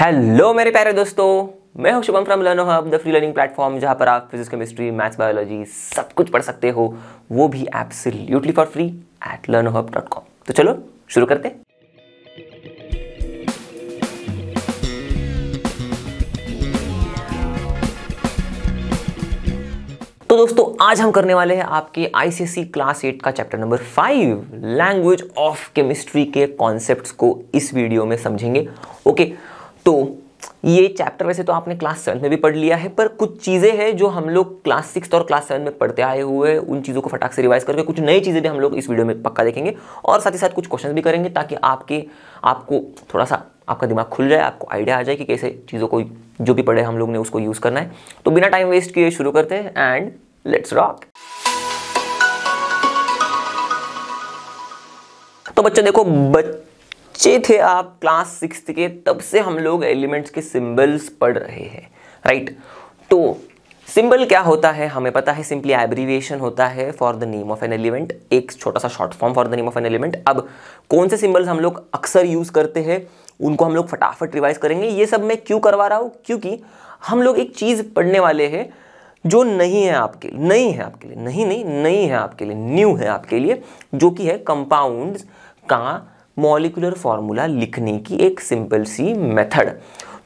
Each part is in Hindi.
हेलो मेरे प्यारे दोस्तों मैं हूं Shubham from Learnohub the free learning platform जहां पर आप फिजिक्स केमिस्ट्री मैथ्स बायोलॉजी सब कुछ पढ़ सकते हो वो भी absolutely for free at लर्नो hub dot com तो चलो शुरू करते तो दोस्तों आज हम करने वाले हैं आपके आईसीएससी क्लास एट का chapter number five language of chemistry के कॉन्सेप्ट्स को इस वीडियो में समझेंगे ओके okay, तो ये चैप्टर वैसे तो आपने क्लास सेवन में भी पढ़ लिया है पर कुछ चीज़ें हैं जो हम लोग क्लास सिक्स और क्लास सेवन में पढ़ते आए हुए हैं उन चीज़ों को फटाक से रिवाइज करके कुछ नई चीज़ें भी हम लोग इस वीडियो में पक्का देखेंगे और साथ ही साथ कुछ क्वेश्चन भी करेंगे ताकि आपके आपको थोड़ा सा आपका दिमाग खुल जाए आपको आइडिया आ जाए कि कैसे चीज़ों को जो भी पढ़े हम लोग ने उसको यूज़ करना है तो बिना टाइम वेस्ट किए शुरू करते हैं एंड लेट्स रॉक तो बच्चे देखो बच्चे बच्चे थे आप क्लास सिक्स के तब से हम लोग एलिमेंट्स के सिंबल्स पढ़ रहे हैं राइट तो सिंबल क्या होता है हमें पता है सिंपली एब्रीविएशन होता है for the name of an element एक छोटा सा short form for the name of an element अब कौन से सिंबल्स हम लोग अक्सर यूज़ करते हैं उनको हम लोग फटाफट रिवाइज करेंगे ये सब मैं क्यों करवा रहा हूँ क्योंकि हम लोग एक चीज़ पढ़ने वाले हैं जो नहीं है आपके लिए नहीं है आपके लिए नहीं नहीं नहीं है आपके लिए न्यू है आपके लिए जो कि है कंपाउंड्स का मॉलिकुलर फार्मूला लिखने की एक सिंपल सी मेथड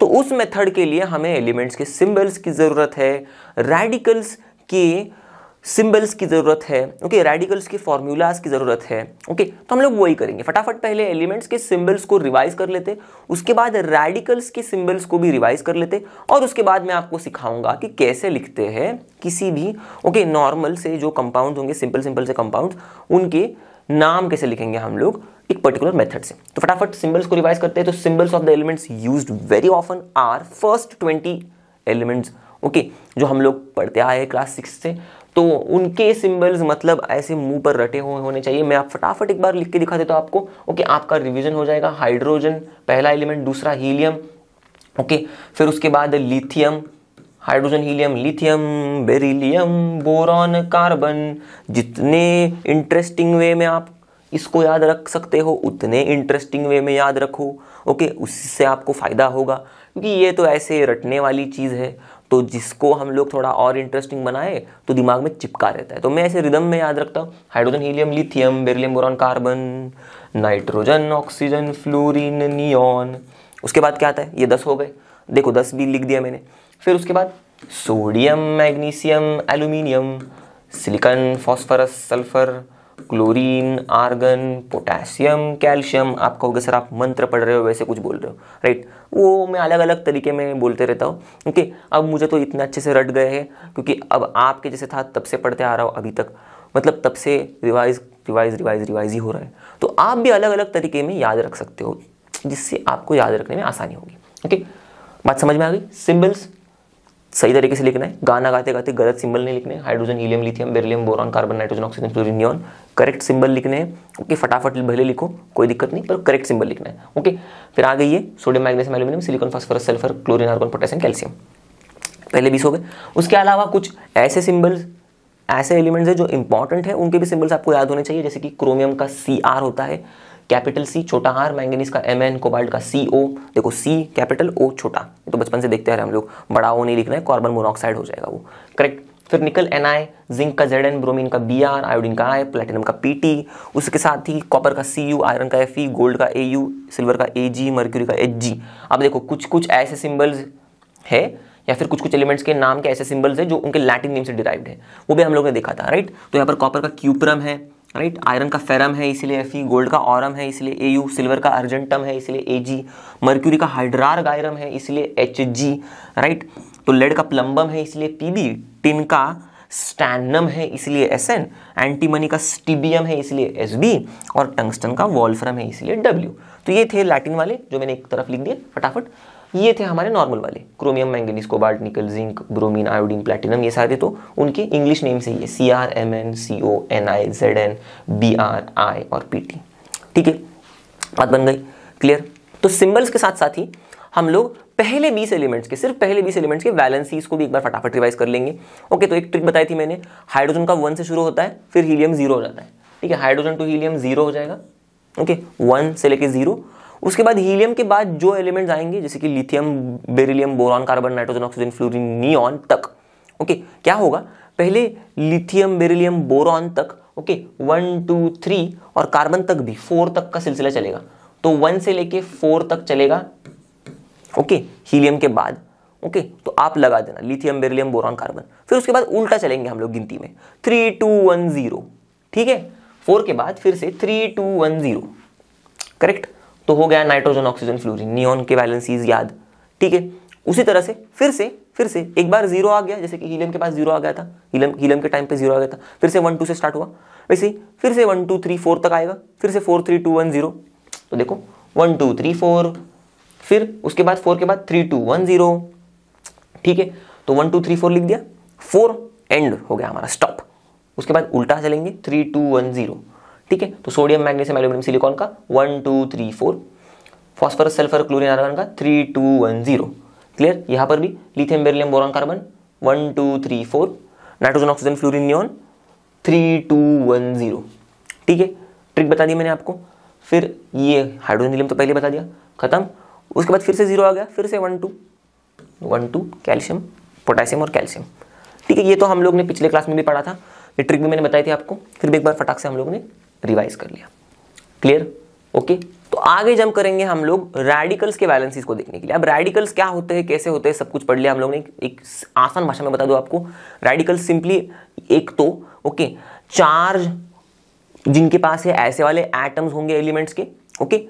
तो उस मेथड के लिए हमें एलिमेंट्स के सिंबल्स की ज़रूरत है रेडिकल्स के सिंबल्स की ज़रूरत है ओके रेडिकल्स के फार्मूलाज की ज़रूरत है ओके तो हम लोग वही करेंगे फटाफट पहले एलिमेंट्स के सिंबल्स को रिवाइज कर लेते उसके बाद रेडिकल्स के सिंबल्स को भी रिवाइज कर लेते और उसके बाद मैं आपको सिखाऊंगा कि कैसे लिखते हैं किसी भी ओके okay, नॉर्मल से जो कंपाउंड होंगे सिंपल सिंपल से कंपाउंड उनके नाम कैसे लिखेंगे हम लोग एक पर्टिकुलर मेथड से तो फटाफट सिंबल्स को रिवाइज करते हैं तो symbols of the elements use very often are first twenty elements okay जो हम लोग पढ़ते आए क्लास सिक्स से तो उनके सिंबल्स मतलब ऐसे मुंह पर रटे हुए हो, होने चाहिए मैं आप फटाफट एक बार लिख के दिखा देता हूँ आपको ओके आपका रिवीजन हो जाएगा हाइड्रोजन पहला एलिमेंट दूसरा हीलियम ओके फिर उसके बाद lithium hydrogen helium lithium beryllium boron carbon जितने इंटरेस्टिंग वे में आप इसको याद रख सकते हो उतने इंटरेस्टिंग वे में याद रखो ओके उससे आपको फ़ायदा होगा क्योंकि ये तो ऐसे रटने वाली चीज़ है तो जिसको हम लोग थोड़ा और इंटरेस्टिंग बनाए तो दिमाग में चिपका रहता है तो मैं ऐसे रिदम में याद रखता हूँ hydrogen helium lithium beryllium boron carbon nitrogen oxygen fluorine neon उसके बाद क्या आता है ये दस हो गए देखो दस भी लिख दिया मैंने फिर उसके बाद sodium magnesium aluminium silicon phosphorus sulphur chlorine argon potassium calcium आपका होगा सर आप मंत्र पढ़ रहे हो वैसे कुछ बोल रहे हो राइट वो मैं अलग अलग तरीके में बोलते रहता हूँ ओके अब मुझे तो इतने अच्छे से रट गए हैं क्योंकि अब आपके जैसे था तब से पढ़ते आ रहा हूँ अभी तक मतलब तब से रिवाइज रिवाइज रिवाइज रिवाइज ही हो रहा है तो आप भी अलग अलग तरीके में याद रख सकते हो जिससे आपको याद रखने में आसानी होगी ओके बात समझ में आ गई सिम्बल्स सही तरीके से लिखना है गाना गाते गाते गलत सिंबल नहीं लिखने hydrogen helium lithium beryllium boron carbon nitrogen oxygen fluorine neon correct symbol लिखने हैं ओके फटाफट भले लिखो कोई दिक्कत नहीं पर करेक्ट सिंबल लिखना है ओके फिर आ गई है sodium magnesium aluminium silicon phosphorus sulphur chlorine argon potassium calcium पहले बीस हो गए उसके अलावा कुछ ऐसे सिंबल्स ऐसे एलिमेंट्स हैं जो इंपॉर्टेंट है उनके भी सिंबल्स आपको याद होने चाहिए जैसे कि क्रोमियम का सी होता है कैपिटल सी छोटा आर मैंगनीज का एम एन कोबाल्ट का सी ओ देखो सी कैपिटल ओ छोटा तो बचपन से देखते हैं हम लोग बड़ा ओ नहीं लिखना है कार्बन मोनोऑक्साइड हो जाएगा वो करेक्ट फिर निकल एन आई जिंक का जेड एन ब्रोमिन का बी आर आयोडीन का आई प्लेटिनम का पी टी उसके साथ ही कॉपर का सी यू आयरन का एफ ई गोल्ड का ए यू सिल्वर का ए जी मर्क्यूरी का एच जी अब देखो कुछ कुछ ऐसे सिम्बल्स है या फिर कुछ कुछ एलिमेंट्स के नाम के ऐसे सिम्बल्स हैं जो उनके लैटिन नेम से डिराइव्ड है वो भी हम लोग ने देखा था राइट तो यहाँ पर कॉपर का क्यूपरम है राइट आयरन का फेरम है इसलिए एफ गोल्ड का ऑरम है इसलिए ए यू सिल्वर का अर्जेंटम है इसलिए ए जी मर्क्यूरी का हाइड्रार गायरम है इसलिए एच जी राइट तो लेड का प्लम्बम है इसलिए पी बी टिन का स्टैनम है इसलिए एस एन एंटीमनी का स्टीबियम है इसलिए एस बी और टंगस्टन का वॉल्फ्रम है इसलिए डब्ल्यू तो ये थे लैटिन वाले जो मैंने एक तरफ लिख दिए फटाफट ये थे हमारे नॉर्मल वाले chromium manganese cobalt nickel zinc bromine iodine platinum ये सारे तो उनके इंग्लिश नेम से ही है C R M N C O N I Z N B R I और पी टी ठीक है बात बन गई क्लियर तो सिंबल्स के साथ साथ ही हम लोग पहले बीस एलिमेंट्स के सिर्फ पहले बीस एलिमेंट्स के वैलेंसीज को भी एक बार फटाफट रिवाइज कर लेंगे ओके तो एक ट्रिक बताई थी मैंने हाइड्रोजन का वन से शुरू होता है फिर हीलियम जीरो हो जाता है ठीक है हाइड्रोजन टू हीलियम जीरो हो जाएगा ओके वन से लेके जीरो उसके बाद हीलियम के बाद जो एलिमेंट्स आएंगे जैसे कि lithium beryllium boron carbon nitrogen oxygen fluorine neon तक ओके क्या होगा पहले लिथियम बेरिलियम बोरॉन तक ओके वन टू थ्री और कार्बन तक भी फोर तक का सिलसिला चलेगा तो वन से लेके फोर तक चलेगा ओके हीलियम के बाद ओके तो आप लगा देना लिथियम बेरिलियम बोरॉन कार्बन फिर उसके बाद उल्टा चलेंगे हम लोग गिनती में थ्री टू वन जीरो ठीक है फोर के बाद फिर से three two one zero correct तो हो गया नाइट्रोजन ऑक्सीजन फ्लोरीन नियॉन के बैलेंसीज याद ठीक है उसी तरह से फिर से फिर से एक बार जीरो आ गया जैसे कि हीलियम के पास जीरो आ गया था हीलियम हीलियम के टाइम पे जीरो आ गया था फिर से वन टू से स्टार्ट हुआ वैसे ही फिर से वन टू थ्री फोर तक आएगा फिर से four three two one zero तो देखो वन टू थ्री फोर फिर उसके बाद फोर के बाद थ्री टू वन जीरो ठीक है तो वन टू थ्री फोर लिख दिया फोर एंड हो गया हमारा स्टॉप उसके बाद उल्टा चलेंगे थ्री टू वन जीरो ठीक है तो सोडियम मैग्नीशियम एल्यूमिनियम सिलिकॉन का one two three four phosphorus sulphur chlorine argon का three two one zero clear यहाँ पर भी lithium beryllium boron carbon one two three four nitrogen oxygen fluorine neon three two one zero ठीक है ट्रिक बता दी मैंने आपको फिर ये हाइड्रोजन हीलियम तो पहले बता दिया खत्म उसके बाद फिर से जीरो आ गया फिर से one two one two calcium potassium और कैल्शियम ठीक है ये तो हम लोग ने पिछले क्लास में भी पढ़ा था ये ट्रिक भी मैंने बताई थी आपको फिर भी एक बार फटाक से हम लोग ने रिवाइज कर लिया क्लियर ओके तो आगे जम करेंगे हम लोग रेडिकल्स के वैलेंसीज को देखने के लिए अब रेडिकल्स क्या होते हैं कैसे होते हैं सब कुछ पढ़ लिया हम लोग ने एक आसान भाषा में बता दो आपको रेडिकल सिंपली एक तो ओके चार्ज जिनके पास है ऐसे वाले एटम्स होंगे एलिमेंट्स के ओके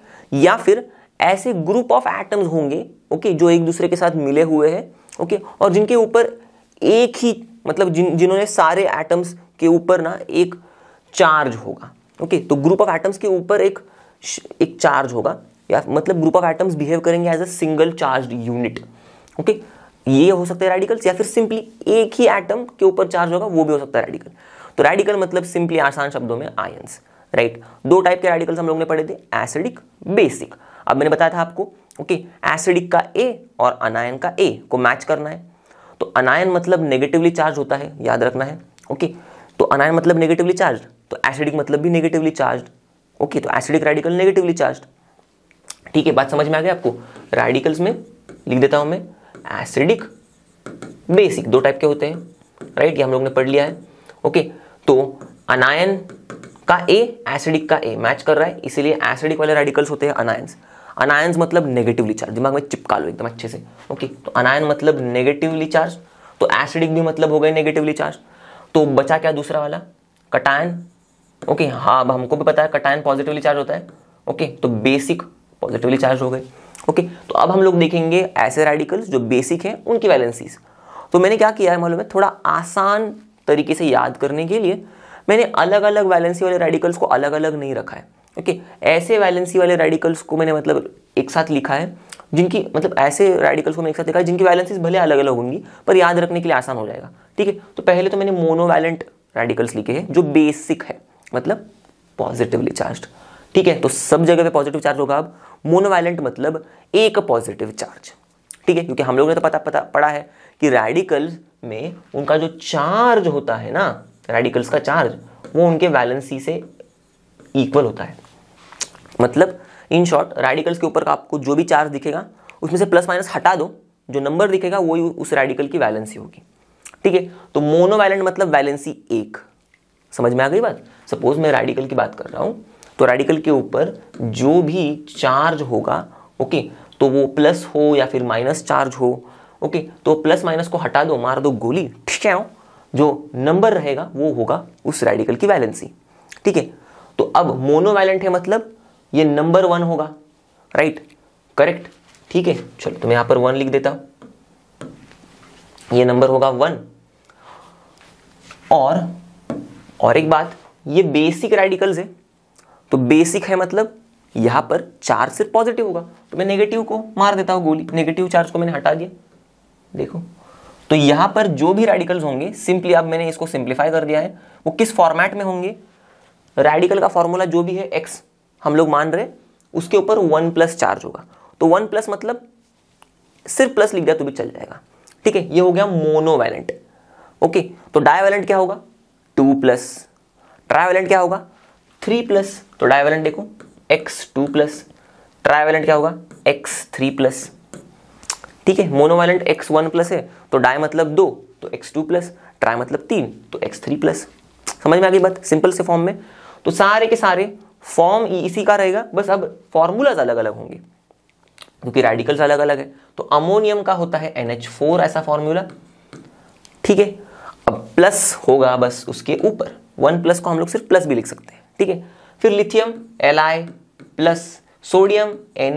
या फिर ऐसे ग्रुप ऑफ एटम्स होंगे ओके जो एक दूसरे के साथ मिले हुए हैं ओके और जिनके ऊपर एक ही मतलब जिन जिन्होंने सारे एटम्स के ऊपर ना एक चार्ज होगा ओके तो ग्रुप ऑफ एटम्स के ऊपर एक एक चार्ज होगा या मतलब ग्रुप ऑफ एटम्स बिहेव करेंगे as a single charge unit okay ये हो सकता है रेडिकल्स या फिर सिंपली एक ही एटम के ऊपर चार्ज होगा वो भी हो सकता है रेडिकल तो रेडिकल मतलब सिंपली आसान शब्दों में आयंस राइट दो टाइप के रेडिकल्स हम लोग ने पढ़े थे एसिडिक बेसिक अब मैंने बताया था आपको ओके okay, एसिडिक का ए और अनायन का ए को मैच करना है तो अनायन मतलब नेगेटिवली चार्ज होता है याद रखना है ओके okay, तो अनायन मतलब नेगेटिवली चार्ज तो एसिडिक मतलब भी नेगेटिवली चार्ज ओके तो एसिडिक रेडिकल नेगेटिवली चार्ज ठीक है बात समझ में आ गई आपको रेडिकल्स में लिख देता हूं मैं एसिडिक बेसिक दो टाइप के होते हैं राइट ये हम लोग ने पढ़ लिया है ओके तो अनायन का ए एसिडिक का ए मैच कर रहा है इसीलिए एसिडिक वाले रेडिकल्स होते हैं अनायंस अनायंस मतलब नेगेटिवली चार्ज दिमाग में चिपका लो एकदम अच्छे से ओके तो अनायन मतलब नेगेटिवली चार्ज तो एसिडिक भी मतलब हो गए नेगेटिवली चार्ज तो बचा क्या दूसरा वाला कटायन ओके हाँ अब हमको भी पता है कटायन पॉजिटिवली चार्ज होता है ओके तो बेसिक पॉजिटिवली चार्ज हो गए ओके तो अब हम लोग देखेंगे ऐसे रेडिकल्स जो बेसिक हैं उनकी वैलेंसीज तो मैंने क्या किया है मालूम है थोड़ा आसान तरीके से याद करने के लिए मैंने अलग अलग वैलेंसी वाले रेडिकल्स को अलग अलग नहीं रखा है ओके okay, ऐसे वैलेंसी वाले रेडिकल्स को मैंने मतलब एक साथ लिखा है जिनकी मतलब ऐसे रेडिकल्स को मैंने एक साथ लिखा है जिनकी वैलेंसीज भले अलग अलग होंगी पर याद रखने के लिए आसान हो जाएगा ठीक है तो पहले तो मैंने मोनोवैलेंट रेडिकल्स लिखे हैं जो बेसिक है मतलब पॉजिटिवली चार्ज ठीक है तो सब जगह पे पॉजिटिव चार्ज होगा अब मोनोवैलेंट मतलब एक पॉजिटिव चार्ज ठीक है क्योंकि हम लोगों ने तो पता पता पड़ा है कि रेडिकल्स में उनका जो चार्ज होता है ना रेडिकल्स का चार्ज वो उनके वैलेंसी से इक्वल होता है मतलब इन शॉर्ट रेडिकल्स के ऊपर आपको जो भी चार्ज दिखेगा उसमें से प्लस माइनस हटा दो जो नंबर दिखेगा वही उस रेडिकल की वैलेंसी होगी ठीक है तो मोनोवैलेंट मतलब वैलेंसी एक समझ में आ गई बात सपोज मैं रेडिकल की बात कर रहा हूं तो रेडिकल के ऊपर जो भी चार्ज होगा ओके तो वो प्लस हो या फिर माइनस चार्ज हो ओके तो प्लस माइनस को हटा दो मार दो गोली ठीक है जो नंबर रहेगा वो होगा उस रेडिकल की वैलेंसी ठीक है तो अब मोनोवैलेंट है मतलब ये नंबर वन होगा राइट करेक्ट ठीक है चलो तो मैं यहां पर वन लिख देता हूं ये नंबर होगा वन और और एक बात ये बेसिक रेडिकल्स है तो बेसिक है मतलब यहां पर चार्ज सिर्फ पॉजिटिव होगा तो मैं नेगेटिव को मार देता हूं गोली नेगेटिव चार्ज को मैंने हटा दिया देखो तो यहां पर जो भी रेडिकल्स होंगे सिंपली अब मैंने इसको सिंप्लीफाई कर दिया है वो किस फॉर्मेट में होंगे रेडिकल का फॉर्मूला जो भी है एक्स हम लोग मान रहे उसके ऊपर वन प्लस चार्ज होगा तो वन प्लस मतलब सिर्फ प्लस लिख दिया तो भी चल जाएगा ठीक है ये हो गया मोनोवैलेंट ओके तो डायवैलेंट क्या होगा टू प्लस ट्राइवैलेंट क्या होगा थ्री प्लस तो डायवैलेंट देखो एक्स टू प्लस ट्राइवैलेंट क्या होगा एक्स थ्री प्लस ठीक है मोनोवैलेंट एक्स वन प्लस है तो डाय मतलब दो तो एक्स टू प्लस ट्राई मतलब तीन तो एक्स थ्री प्लस समझ में आ गई बात सिंपल से फॉर्म में तो सारे के सारे फॉर्म इसी का रहेगा बस अब फॉर्मूलाज अलग अलग होंगे क्योंकि रेडिकल्स अलग अलग है तो अमोनियम का होता है एनएच फोर ऐसा फॉर्मूला ठीक है अब प्लस होगा बस उसके ऊपर वन प्लस को हम लोग सिर्फ प्लस भी लिख सकते हैं ठीक है फिर lithium L I plus sodium A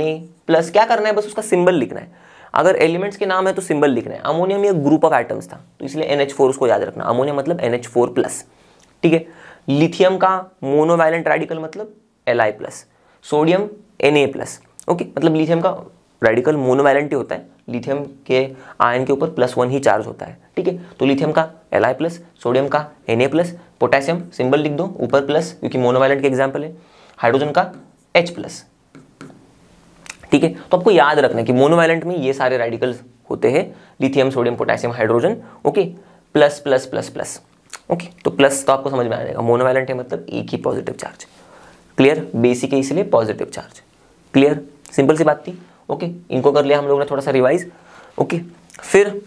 plus क्या करना है बस उसका सिंबल लिखना है अगर एलिमेंट्स के नाम है तो सिंबल लिखना है अमोनियम ये ग्रुप ऑफ एटम्स था तो इसलिए फोर उसको याद रखना अमोनियम मतलब फोर प्लस ठीक है लिथियम का मोनोवायलेंट रेडिकल मतलब L I plus sodium N plus okay मतलब लिथियम का रेडिकल मोनोवैलेंट ही होता है लिथियम के आयन के ऊपर प्लस वन ही चार्ज होता है ठीक है तो लिथियम का एल आई प्लस सोडियम का N A plus potassium symbol लिख दो ऊपर प्लस क्योंकि मोनोवैलेंट के एग्जाम्पल है हाइड्रोजन का एच प्लस ठीक है तो आपको याद रखना कि मोनोवैलेंट में ये सारे रेडिकल्स होते हैं lithium sodium potassium hydrogen okay plus plus plus plus okay तो प्लस तो आपको समझ में आ जाएगा मोनोवैलेंट है मतलब एक ही पॉजिटिव चार्ज क्लियर बेसिक है इसलिए पॉजिटिव चार्ज क्लियर सिंपल सी बात थी ओके इनको कर लिया हम लोग ने थोड़ा सा रिवाइज ओके फिर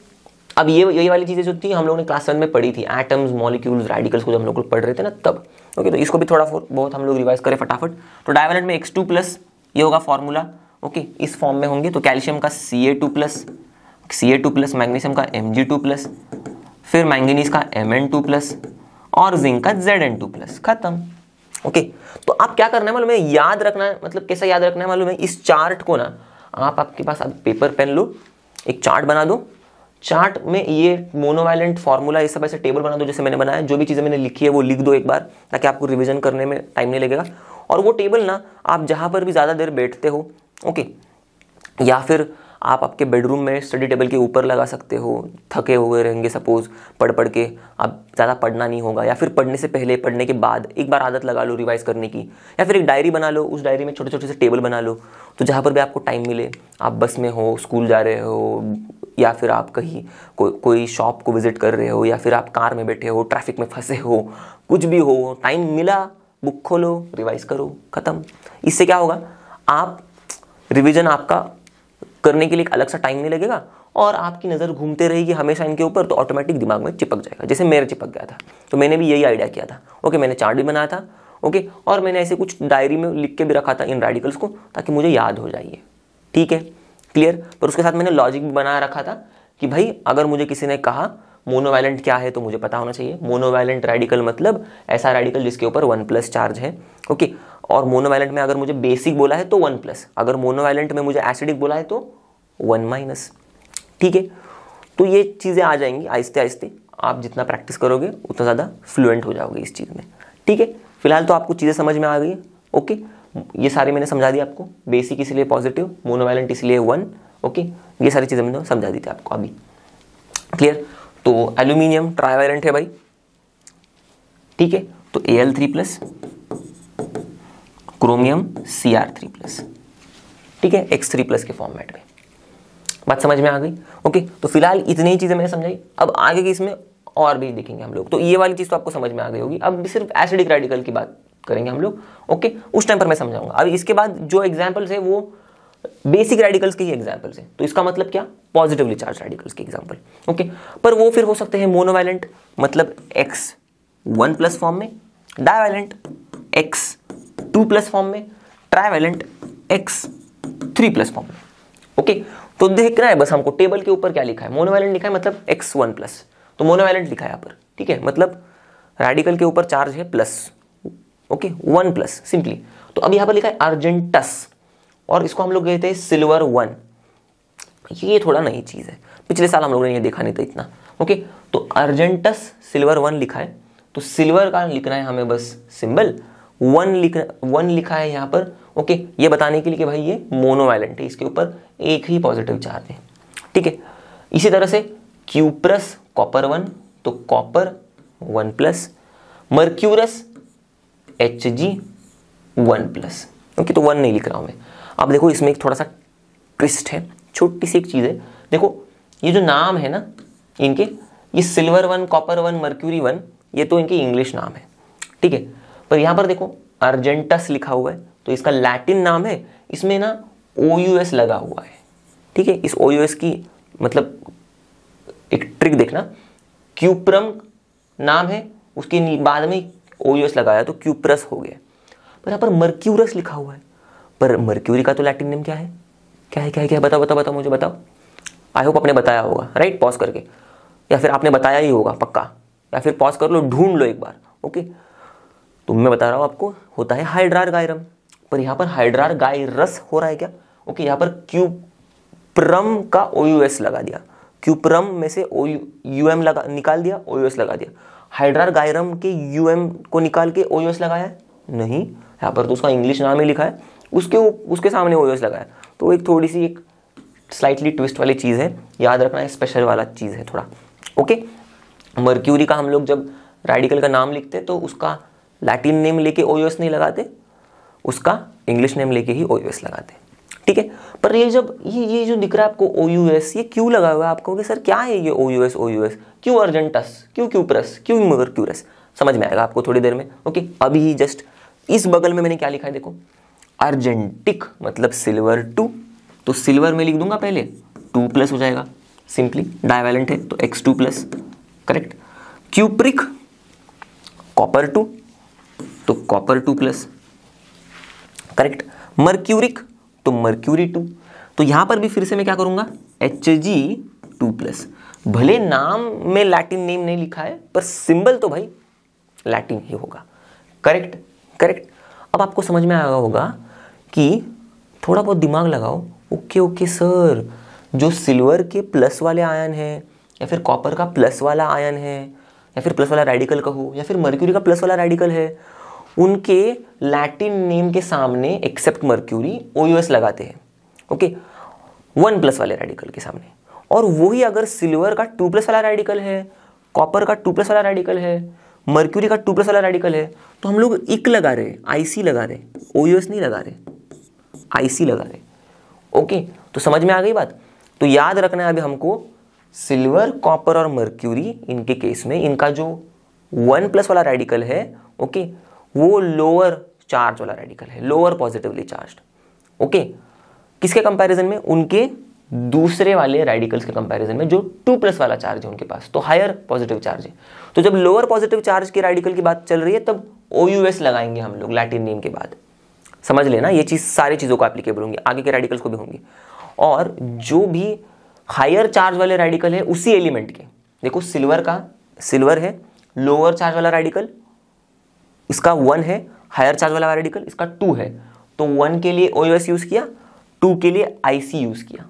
अब ये यही वाली चीज़ें जो थी हम लोग ने क्लास वन में पढ़ी थी एटम्स मॉलिक्यूल्स रेडिकल्स को जब हम लोग पढ़ रहे थे ना तब ओके तो इसको भी थोड़ा बहुत हम लोग रिवाइज करें फटाफट तो डायवेलेंट में एक्स टू प्लस ये होगा फॉर्मूला ओके इस फॉर्म में होंगे तो कैल्शियम का C A two plus C A two plus magnesium का एम जी टू प्लस फिर मैंगनीज का एम एन टू प्लस और जिंक का जेड एन टू प्लस खत्म ओके तो आप क्या करना है मालूम है याद रखना है मतलब कैसा याद रखना है मालूम है इस चार्ट को ना आप आपके पास आप पेपर पेन लो एक चार्ट बना दो चार्ट में ये मोनोवायलेंट फार्मूला ये सब ऐसे टेबल बना दो जैसे मैंने बनाया जो भी चीज़ें मैंने लिखी है वो लिख दो एक बार ताकि आपको रिविजन करने में टाइम नहीं लगेगा और वो टेबल ना आप जहाँ पर भी ज़्यादा देर बैठते हो ओके या फिर आप आपके बेडरूम में स्टडी टेबल के ऊपर लगा सकते हो थके हुए रहेंगे सपोज़ पढ़ पढ़ के आप ज़्यादा पढ़ना नहीं होगा या फिर पढ़ने से पहले पढ़ने के बाद एक बार आदत लगा लो रिवाइज़ करने की या फिर एक डायरी बना लो उस डायरी में छोटे छोटे से टेबल बना लो तो जहाँ पर भी आपको टाइम मिले आप बस में हो स्कूल जा रहे हो या फिर आप कहीं को, कोई शॉप को विज़िट कर रहे हो या फिर आप कार में बैठे हो ट्रैफिक में फंसे हो कुछ भी हो टाइम मिला बुक खोलो रिवाइज़ करो ख़त्म इससे क्या होगा आप रिविज़न आपका करने के लिए एक अलग सा टाइम नहीं लगेगा और आपकी नज़र घूमते रहेगी हमेशा इनके ऊपर तो ऑटोमेटिक दिमाग में चिपक जाएगा जैसे मेरा चिपक गया था तो मैंने भी यही आइडिया किया था ओके मैंने चार्ट भी बनाया था ओके और मैंने ऐसे कुछ डायरी में लिख के भी रखा था इन रेडिकल्स को ताकि मुझे याद हो जाइए ठीक है क्लियर पर उसके साथ मैंने लॉजिक भी बना रखा था कि भाई अगर मुझे किसी ने कहा मोनोवैलेंट क्या है तो मुझे पता होना चाहिए मोनोवैलेंट रेडिकल मतलब ऐसा रेडिकल जिसके ऊपर वन प्लस चार्ज है ओके और मोनोवायलेंट में अगर मुझे बेसिक बोला है तो वन प्लस अगर मोनोवायलेंट में मुझे एसिडिक बोला है तो वन माइनस ठीक है तो ये चीज़ें आ जाएंगी आहिस्ते आहिस्ते आप जितना प्रैक्टिस करोगे उतना ज़्यादा फ्लुएंट हो जाओगे इस चीज़ में ठीक है फिलहाल तो आपको चीज़ें समझ में आ गई ओके ये सारे मैंने समझा दी आपको बेसिक इसलिए पॉजिटिव मोनोवायलेंट इसलिए वन ओके ये सारी चीज़ें मैंने समझा दी थी आपको अभी क्लियर तो एल्यूमिनियम ट्राईवायलेंट है भाई ठीक है तो A L three plus chromium C R three plus ठीक है एक्स थ्री प्लस के फॉर्मेट में बात समझ में आ गई ओके तो फिलहाल इतनी ही चीज़ें मैंने समझाई अब आगे की इसमें और भी देखेंगे हम लोग तो ये वाली चीज़ तो आपको समझ में आ गई होगी अब सिर्फ एसिडिक रेडिकल की बात करेंगे हम लोग ओके उस टाइम पर मैं समझाऊंगा अब इसके बाद जो एग्जाम्पल्स है वो बेसिक रेडिकल्स के ही एग्जाम्पल्स हैं तो इसका मतलब क्या पॉजिटिवली चार्ज रेडिकल्स के एग्जाम्पल ओके पर वो फिर हो सकते हैं मोनोवाइलेंट मतलब एक्स वन प्लस फॉर्म में divalent X two plus form में trivalent X three plus form में ओके तो देखना है बस हमको टेबल के ऊपर क्या लिखा है मोनोवैलेंट लिखा है मतलब एक्स वन प्लस तो मोनोवैलेंट लिखा है यहाँ पर ठीक है मतलब रेडिकल के ऊपर चार्ज है plus okay one plus simply तो अब यहाँ पर लिखा है अर्जेंटस और इसको हम लोग गए थे सिल्वर वन ये थोड़ा नई चीज़ है पिछले साल हम लोगों ने ये देखा नहीं था इतना ओके तो अर्जेंटस सिल्वर वन लिखा है तो सिल्वर का लिखना है हमें बस सिंबल वन लिख वन लिखा है यहाँ पर ओके ये बताने के लिए कि भाई ये मोनोवायलेंट है इसके ऊपर एक ही पॉजिटिव चार्ज है ठीक है इसी तरह से क्यूप्रस कॉपर वन तो copper one plus mercurous H G one plus okay तो वन नहीं लिख रहा हूँ मैं अब देखो इसमें एक थोड़ा सा ट्विस्ट है छोटी सी एक चीज़ है देखो ये जो नाम है ना इनके ये silver one copper one mercury one ये तो इनके इंग्लिश नाम है ठीक है पर तो यहां पर देखो अर्जेंटस लिखा हुआ है तो इसका लैटिन नाम है इसमें ना ओ लगा हुआ है ठीक है इस ओ की मतलब एक ट्रिक देखना क्यूप्रम नाम है उसके बाद में ओ लगाया तो क्यूप्रस हो गया पर यहां पर मर्क्यूरस लिखा हुआ है पर मर्क्यूरी का तो लैटिन नेम क्या है क्या है क्या है क्या बताओ बताओ बताओ मुझे बताओ आई होप आपने बताया होगा राइट पॉज करके या फिर आपने बताया ही होगा पक्का या फिर पॉज कर लो ढूंढ लो एक बार ओके okay? तो मैं बता रहा हूँ आपको होता है हाइड्रार गायरम पर यहाँ पर हाइड्रार गायरस हो रहा है क्या ओके यहाँ पर क्यूप्रम का ओ लगा दिया क्यूप्रम में से ओ यू एम लगा निकाल दिया ओ लगा दिया हाइड्रार गायरम के यू एम को निकाल के ओ लगाया नहीं यहाँ पर तो उसका इंग्लिश नाम ही लिखा है उसके उसके सामने ओ लगाया तो एक थोड़ी सी एक स्लाइटली ट्विस्ट वाली चीज़ है याद रखना है स्पेशल वाला चीज़ है थोड़ा ओके मर्क्यूरी का हम लोग जब रेडिकल का नाम लिखते हैं तो उसका लैटिन नेम लेके ओ नहीं लगाते उसका इंग्लिश नेम लेके ही ओ लगाते ठीक है पर ये जब ये ये जो दिख रहा है आपको ओ यू एस ये क्यों लगा हुआ है आपको कि सर क्या है ये O U S O U S क्यों अर्जेंटस क्यों क्यूप्रस क्यों मगर मर्क्यूरस समझ में आएगा आपको थोड़ी देर में ओके अभी ही जस्ट इस बगल में मैंने क्या लिखा है देखो अर्जेंटिक मतलब सिल्वर टू तो सिल्वर में लिख दूंगा पहले टू प्लस हो जाएगा सिंपली डायवेलेंट है तो X two plus correct cupric copper two तो copper two plus correct mercuric तो मर्क्यूरी टू तो यहां पर भी फिर से मैं क्या करूंगा एच जी टू प्लस भले नाम में लैटिन नेम नहीं लिखा है पर सिंबल तो भाई लैटिन ही होगा करेक्ट करेक्ट अब आपको समझ में आया होगा कि थोड़ा बहुत दिमाग लगाओ ओके ओके सर जो सिल्वर के प्लस वाले आयन है या फिर कॉपर का प्लस वाला आयन है या फिर प्लस वाला रेडिकल कहो या फिर मर्क्यूरी का प्लस वाला रेडिकल है उनके लैटिन नेम के सामने एक्सेप्ट मर्क्यूरी ओ लगाते हैं ओके वन प्लस वाले रेडिकल के सामने और वही अगर सिल्वर का टू प्लस वाला रेडिकल है कॉपर का टू प्लस वाला रेडिकल है मर्क्यूरी का टू प्लस वाला रेडिकल है तो हम लोग इक लगा रहे हैं आईसी लगा रहे ओ नहीं लगा रहे आईसी लगा रहे ओके तो समझ में आ गई बात तो याद रखना है अभी हमको सिल्वर कॉपर और मर्क्यूरी इनके केस में इनका जो वन प्लस वाला रेडिकल है ओके वो लोअर चार्ज वाला रेडिकल है लोअर पॉजिटिवली चार्ज ओके किसके कंपैरिजन में उनके दूसरे वाले रेडिकल्स के कंपैरिजन में जो टू प्लस वाला चार्ज है उनके पास तो हायर पॉजिटिव चार्ज है तो जब लोअर पॉजिटिव चार्ज के रेडिकल की बात चल रही है तब ओ लगाएंगे हम लोग लैटिन नेम के बाद समझ लेना ये चीज़ सारी चीज़ों को एप्लीकेबल होंगी आगे के रेडिकल्स को भी होंगे और जो भी हायर चार्ज वाले रेडिकल है उसी एलिमेंट के देखो सिल्वर का सिल्वर है लोअर चार्ज वाला रेडिकल इसका वन है हायर चार्ज वाला रेडिकल इसका टू है तो वन के लिए ओ यूज़ किया टू के लिए आईसी यूज़ किया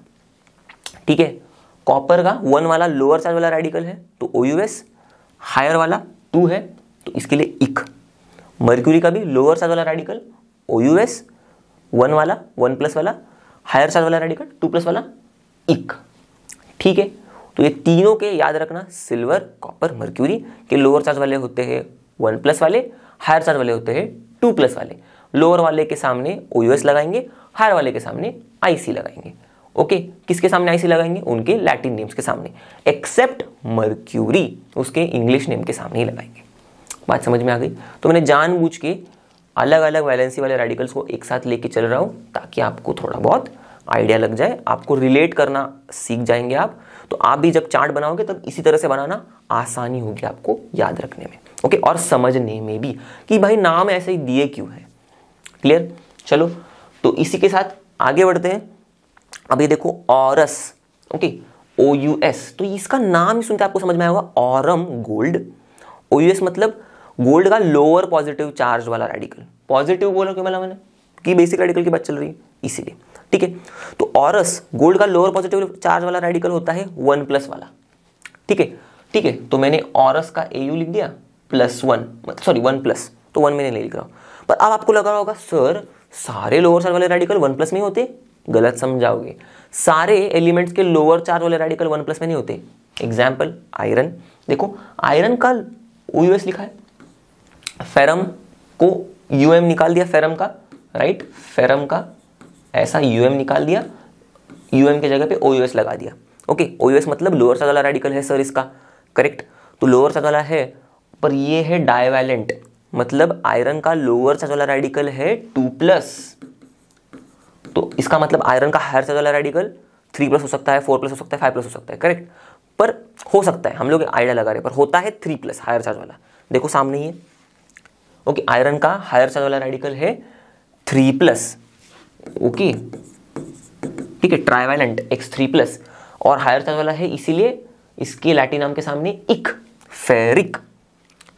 ठीक है कॉपर का वन वाला लोअर चार्ज वाला रेडिकल है तो ओ हायर वाला टू है तो इसके लिए इक मर्क्यूरी का भी लोअर चार्ज वाला radical O U S one वाला वन प्लस वाला हायर चार्ज वाला रेडिकल टू प्लस वाला इक ठीक है तो ये तीनों के याद रखना सिल्वर कॉपर मर्क्यूरी के लोअर चार्ज वाले होते हैं वन प्लस वाले हायर चार्ज वाले होते हैं टू प्लस वाले लोअर वाले के सामने ओ लगाएंगे हायर वाले के सामने आई लगाएंगे ओके किसके सामने आईसी लगाएंगे उनके लैटिन नेम्स के सामने एक्सेप्ट मर्क्यूरी उसके इंग्लिश नेम के सामने ही लगाएंगे बात समझ में आ गई तो मैंने जानबूझ के अलग अलग वैलेंसी वाले रेडिकल्स को एक साथ लेके चल रहा हूँ ताकि आपको थोड़ा बहुत आइडिया लग जाए आपको रिलेट करना सीख जाएंगे आप तो आप भी जब चार्ट बनाओगे तब इसी तरह से बनाना आसानी होगी आपको याद रखने में ओके और समझने में भी कि भाई नाम ऐसे ही दिए क्यों है क्लियर चलो तो इसी के साथ आगे बढ़ते हैं अब ये देखो aurous okay O U S तो इसका नाम ही सुनकर आपको समझ में आएगा aurum gold O U S मतलब गोल्ड का लोअर पॉजिटिव चार्ज वाला रेडिकल पॉजिटिव बोला क्यों बोला मैंने कि बेसिक रेडिकल की बात चल रही है इसीलिए ठीक है तो ऑरस गोल्ड का लोअर पॉजिटिव चार्ज वाला रेडिकल होता है वन प्लस वाला ठीक है ठीक है तो मैंने ऑरस का ए यू लिख दिया plus one sorry one plus तो वन में नहीं लिख रहा हूँ पर अब आपको लगा होगा सर सारे लोअर चार्ज वाले रेडिकल वन प्लस में ही होते गलत समझाओगे सारे एलिमेंट्स के लोअर चार्ज वाले रेडिकल वन प्लस में नहीं होते एग्जाम्पल आयरन देखो आयरन का यूएस लिखा है फेरम को यूएम निकाल दिया फेरम का राइट फेरम का ऐसा यूएम निकाल दिया यूएम के जगह पे ओयूएस लगा दिया ओके ओयूएस मतलब लोअर चार वाला रेडिकल है सर इसका करेक्ट तो लोअर चार वाला है पर ये है डायवैलेंट मतलब आयरन का लोअर चार्ज वाला रेडिकल है टू प्लस तो इसका मतलब आयरन का हायर चार्ज वाला रेडिकल थ्री प्लस हो सकता है फोर प्लस हो सकता है फाइव प्लस हो सकता है करेक्ट पर हो सकता है हम लोग आइडिया लगा रहे पर होता है थ्री प्लस हायर चार्ज वाला देखो सामने ही है ओके आयरन का हायर चार्ज वाला रेडिकल है थ्री प्लस ओके ठीक है ट्राइवेलेंट एक्स थ्री प्लस और हायर चार्ज वाला है इसीलिए इसके लैटिन नाम के सामने इक फेरिक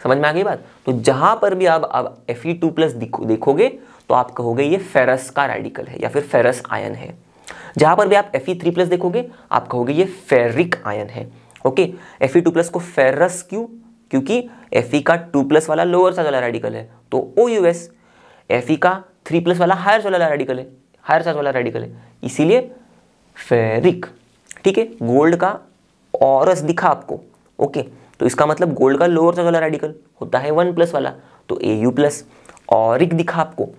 समझ में आ गई बात तो जहां पर भी आप अब एफ ई टू प्लस देखोगे तो आप कहोगे ये फेरस का रेडिकल है या फिर फेरस आयन है जहां पर भी आप एफ ई थ्री प्लस देखोगे आप कहोगे ये फेरिक आयन है okay F E two plus को फेरस क्यों क्योंकि एफ ई का टू प्लस वाला लोअर चार्ज वाला रेडिकल है तो O U S F E का थ्री प्लस वाला हायर चार्ज वाला रेडिकल है हायर चार्ज वाला रेडिकल है इसीलिए फेरिक ठीक है गोल्ड का औरस दिखा आपको ओके okay. तो इसका मतलब गोल्ड का लोअर चार्ज वाला रेडिकल होता है वन प्लस वाला तो ए यू प्लस और एक दिखा आपको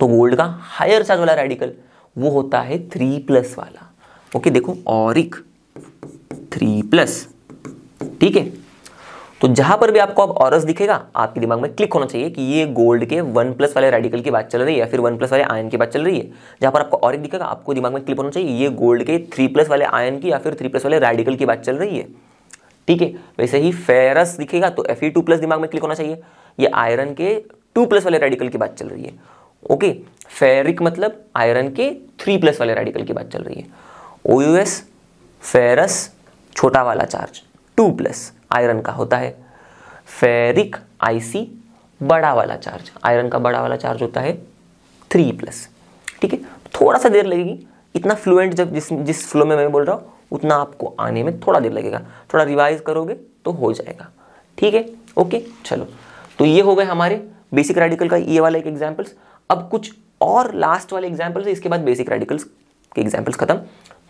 तो गोल्ड का हायर चार्ज वाला रेडिकल वो होता है थ्री प्लस वाला ओके देखो और एक थ्री प्लस ठीक है तो जहां पर भी आपको अब औरस दिखेगा आपके दिमाग में क्लिक होना चाहिए कि ये गोल्ड के वन प्लस वाले रेडिकल की बात चल रही है या फिर वन प्लस वाले आयन की बात चल रही है जहां पर आपको और एक दिखेगा आपको दिमाग में क्लिक होना चाहिए ये गोल्ड के थ्री प्लस वाले आयन की या फिर थ्री प्लस वाले रेडिकल की बात चल रही है ठीक है वैसे ही फेरस दिखेगा तो एफ टू प्लस दिमाग में क्लिक होना चाहिए ये आयरन के टू प्लस वाले रेडिकल की बात चल रही है ओके फेरिक मतलब आयरन के थ्री प्लस वाले रेडिकल की बात चल रही है ओ यू एस फेरस छोटा वाला चार्ज टू प्लस आयरन का होता है फेरिक आईसी बड़ा वाला चार्ज आयरन का बड़ा वाला चार्ज होता है थ्री प्लस ठीक है थोड़ा सा देर लगेगी इतना फ्लुएंट जब जिस जिस फ्लो में मैं बोल रहा हूँ उतना आपको आने में थोड़ा देर लगेगा थोड़ा रिवाइज करोगे तो हो जाएगा ठीक है ओके चलो तो ये हो गए हमारे बेसिक रेडिकल का ये वाला एक एग्जाम्पल्स अब कुछ और लास्ट वाले एग्जाम्पल्स इसके बाद बेसिक रेडिकल्स के एग्जाम्पल्स खत्म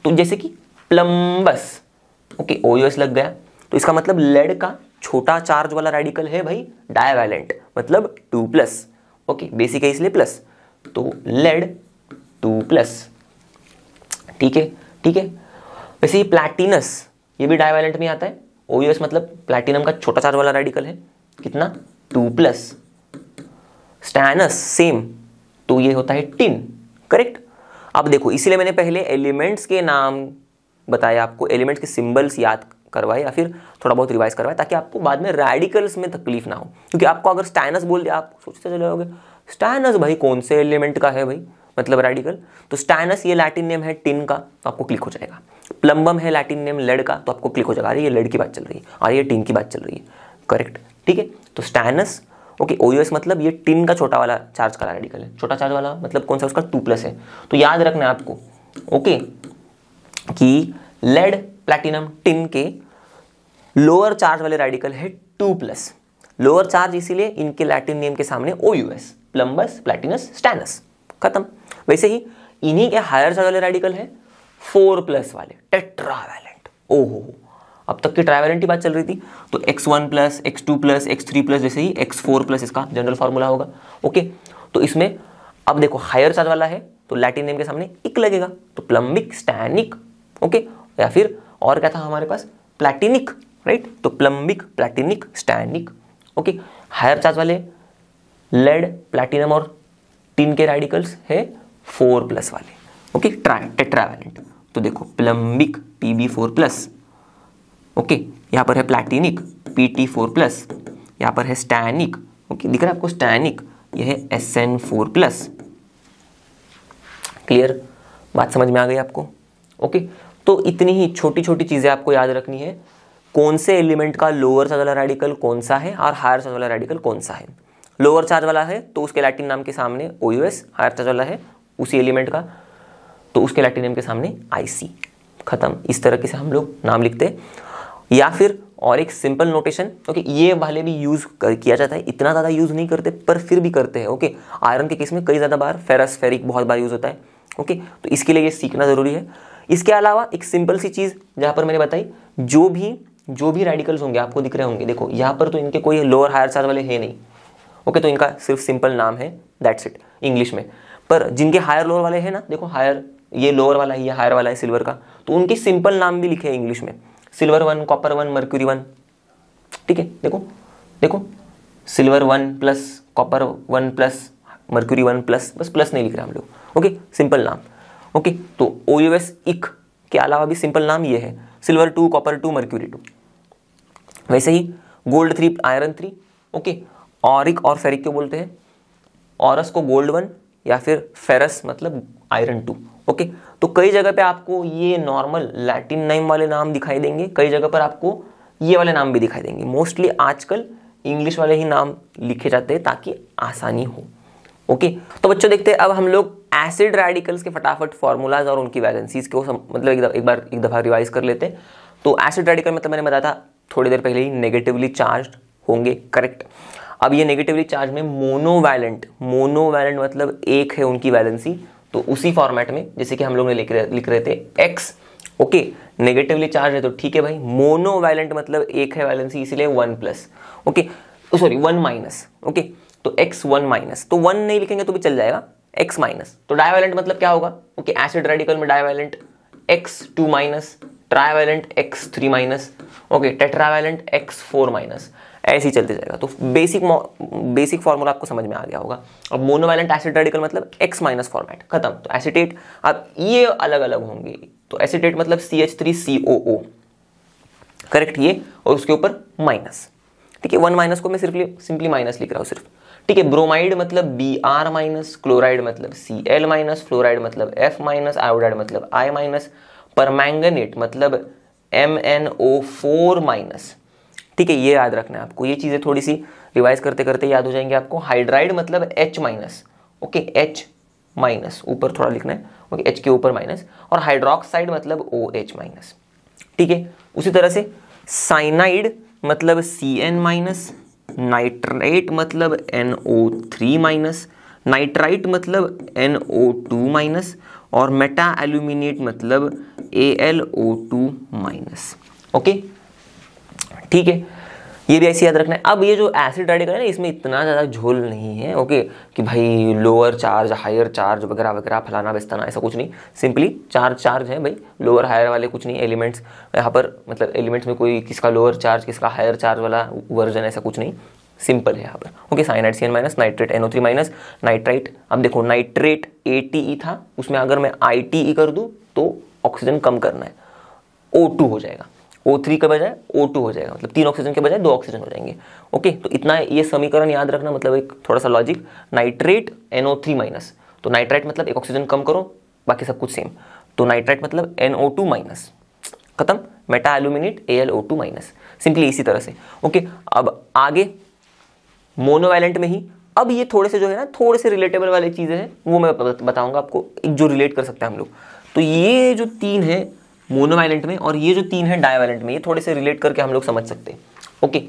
तो जैसे कि प्लम्बस ओके ओ लग गया तो इसका मतलब लेड का छोटा चार्ज वाला रेडिकल है भाई डायवैलेंट मतलब टू प्लस ओके बेसिक है इसलिए प्लस तो लेड टू प्लस ठीक है ठीक है वैसे ये प्लैटिनस ये भी डायवेलेंट में आता है ओ मतलब प्लैटिनम का छोटा चार वाला रेडिकल है कितना टू प्लस स्टैनस सेम तो ये होता है टिन करेक्ट अब देखो इसीलिए मैंने पहले एलिमेंट्स के नाम बताया आपको एलिमेंट्स के सिंबल्स याद करवाए या फिर थोड़ा बहुत रिवाइज करवाए ताकि आपको बाद में रेडिकल्स में तकलीफ ना हो क्योंकि आपको अगर स्टैनस बोल दिया आप सोचते चले जाओगे स्टैनस भाई कौन से एलिमेंट का है भाई मतलब रेडिकल तो स्टैनस ये लैटिन नेम है टिन का तो आपको क्लिक हो जाएगा प्लम्बम है लैटिन नेम लड़ का तो आपको क्लिक हो जाएगा अरे ये लड़ की बात चल रही है अरे ये टिन की बात चल रही है करेक्ट ठीक है तो स्टैनस ओके ओयूएस मतलब ये टिन का छोटा वाला चार्ज का रेडिकल है छोटा चार्ज वाला मतलब कौन सा उसका टू प्लस है तो याद रखना है आपको ओके कि लेड प्लैटिनम टिन के लोअर चार्ज वाले रेडिकल है टू प्लस लोअर चार्ज इसीलिए इनके लैटिन नेम के सामने O U S plumbous platinous stannous खत्म वैसे ही इन्हीं के हायर चार्ज वाले रेडिकल है फोर प्लस वाले टेट्रावैलेंट ओहो अब तक की ट्राइवेलेंट की बात चल रही थी तो X one plus X two plus X three plus जैसे ही एक्स फोर प्लस इसका जनरल फॉर्मूला होगा ओके तो इसमें अब देखो हायर चार्ज वाला है तो लैटिन नेम के सामने इक लगेगा तो प्लम्बिक स्टैनिक ओके या फिर और क्या था हमारे पास प्लैटिनिक राइट तो plumbic platinic stannic okay higher charge वाले लेड प्लैटिनम और तीन के रेडिकल्स है फोर प्लस वाले ओके ट्राई टेट्रावेलेंट तो देखो plumbic P B four plus okay यहाँ पर है platinic P T four plus यहाँ पर है स्टैनिक ओके दिख रहा है आपको स्टैनिक यह है S N four plus clear बात समझ में आ गई आपको ओके तो इतनी ही छोटी छोटी चीज़ें आपको याद रखनी है कौन से एलिमेंट का लोअर सदला रेडिकल कौन सा है और हायर सदला रेडिकल कौन सा है लोअर चार्ज वाला है तो उसके लैटिन नाम के सामने O U S higher charge वाला है उसी एलिमेंट का तो उसके लैटिन नेम के सामने आई सी ख़त्म इस तरह से हम लोग नाम लिखते हैं या फिर और एक सिंपल नोटेशन ओके ये वाले भी यूज़ किया जाता है इतना ज़्यादा यूज़ नहीं करते पर फिर भी करते हैं ओके आयरन के केस में कई ज़्यादा बार फेरस फेरिक बहुत बार यूज़ होता है ओके तो इसके लिए ये सीखना ज़रूरी है इसके अलावा एक सिंपल सी चीज़ जहाँ पर मैंने बताई जो भी जो भी रेडिकल्स होंगे आपको दिख रहे होंगे देखो यहाँ पर तो इनके कोई लोअर हायर चार्ज वाले है नहीं ओके तो इनका सिर्फ सिंपल नाम है दैट्स इट इंग्लिश में पर जिनके हायर लोअर वाले हैं ना देखो हायर ये लोअर वाला है ये हायर वाला है सिल्वर का तो उनके सिंपल नाम भी लिखे हैं इंग्लिश में silver one copper one mercury one ठीक है देखो देखो silver one plus copper one plus mercury one plus बस प्लस नहीं लिख रहे हम लोग ओके सिंपल नाम ओके तो ओ यू एस इक के अलावा भी सिंपल नाम ये है silver two copper two mercury two वैसे ही gold three iron three okay auric और फेरिक क्यों बोलते हैं औरस को गोल्ड वन या फिर फेरस मतलब आयरन टू ओके तो कई जगह पे आपको ये नॉर्मल लैटिन नेम वाले नाम दिखाई देंगे कई जगह पर आपको ये वाले नाम भी दिखाई देंगे मोस्टली आजकल इंग्लिश वाले ही नाम लिखे जाते हैं ताकि आसानी हो ओके तो बच्चों देखते हैं अब हम लोग एसिड रेडिकल्स के फटाफट फॉर्मूलाज और उनकी वैलेंसीज को मतलब एक, एक बार एक दफ़ा रिवाइज कर लेते हैं तो एसिड रेडिकल मतलब मैंने बताया था थोड़ी देर पहले ही नेगेटिवली चार्ज होंगे करेक्ट अब ये नेगेटिवली चार्ज में मोनोवैलेंट मोनोवैलेंट मतलब एक है उनकी वैलेंसी तो उसी फॉर्मेट में जैसे कि हम लोग ने लिख रहे लिख रहे थे एक्स ओके नेगेटिवली चार्ज है तो ठीक है भाई मोनोवैलेंट मतलब एक है वैलेंसी इसलिए one plus okay sorry one minus okay तो एक्स वन माइनस तो वन नहीं लिखेंगे तो भी चल जाएगा एक्स माइनस तो डायवैलेंट मतलब क्या होगा ओके एसिड रेडिकल में divalent X two minus trivalent X three minus okay tetravalent X four minus ऐसे ही चलते जाएगा तो बेसिक बेसिक फॉर्मूला आपको समझ में आ गया होगा अब मोनोवैलेंट एसिड रेडिकल मतलब एक्स माइनस फॉर्मेट खत्म तो एसिटेट आप ये अलग अलग होंगे तो एसिटेट मतलब C H three C O O correct ये और उसके ऊपर माइनस ठीक है वन माइनस को मैं सिर्फ सिंपली माइनस लिख रहा हूँ सिर्फ ठीक है ब्रोमाइड मतलब बी आर माइनस क्लोराइड मतलब सी एल माइनस फ्लोराइड मतलब एफ माइनस आयोडाइड मतलब आई माइनस परमैंगनेट मतलब M N O four minus ठीक है ये याद रखना है आपको ये चीज़ें थोड़ी सी रिवाइज करते करते याद हो जाएंगे आपको हाइड्राइड मतलब H minus okay H minus ऊपर थोड़ा लिखना है ओके एच के ऊपर माइनस और हाइड्रोक्साइड मतलब ओ एच माइनस ठीक है उसी तरह से साइनाइड मतलब सी एन माइनस नाइट्राइट मतलब N O three minus nitrite मतलब एन ओ टू माइनस और मेटा एल्यूमिनेट मतलब A L O two minus okay ठीक है ये भी ऐसे याद रखना है अब ये जो एसिड रेडिकल है ना इसमें इतना ज़्यादा झोल नहीं है ओके कि भाई लोअर चार्ज हायर चार्ज वगैरह वगैरह फलाना बिस्ताना ऐसा कुछ नहीं सिंपली चार चार्ज है भाई लोअर हायर वाले कुछ नहीं एलिमेंट्स यहाँ पर मतलब एलिमेंट्स में कोई किसका लोअर चार्ज किसका हायर चार्ज वाला वर्जन ऐसा कुछ नहीं सिंपल है यहाँ पर okay cyanide C N minus nitrate NO three minus nitrite अब देखो नाइट्रेट ए टी ई था उसमें अगर मैं आई टी ई कर दूँ तो ऑक्सीजन कम करना है ओ टू हो जाएगा ओ थ्री के बजाय ओ टू हो जाएगा मतलब तीन ऑक्सीजन के बजाय दो ऑक्सीजन हो जाएंगे ओके तो इतना ये समीकरण याद रखना मतलब एक थोड़ा सा logic nitrate NO three minus तो नाइट्राइट मतलब एक ऑक्सीजन कम करो बाकी सब कुछ सेम तो नाइट्राइट मतलब एनओ टू माइनस खत्म meta aluminate A L O two minus simply इसी तरह से ओके अब आगे मोनोवैलेंट में ही अब ये थोड़े से जो है ना थोड़े से रिलेटेबल वाली चीज़ें हैं वो मैं बताऊंगा आपको एक जो रिलेट कर सकते हैं हम लोग तो ये जो तीन है मोनोवायलेंट में और ये जो तीन है डायवायलेंट में ये थोड़े से रिलेट करके हम लोग समझ सकते हैं ओके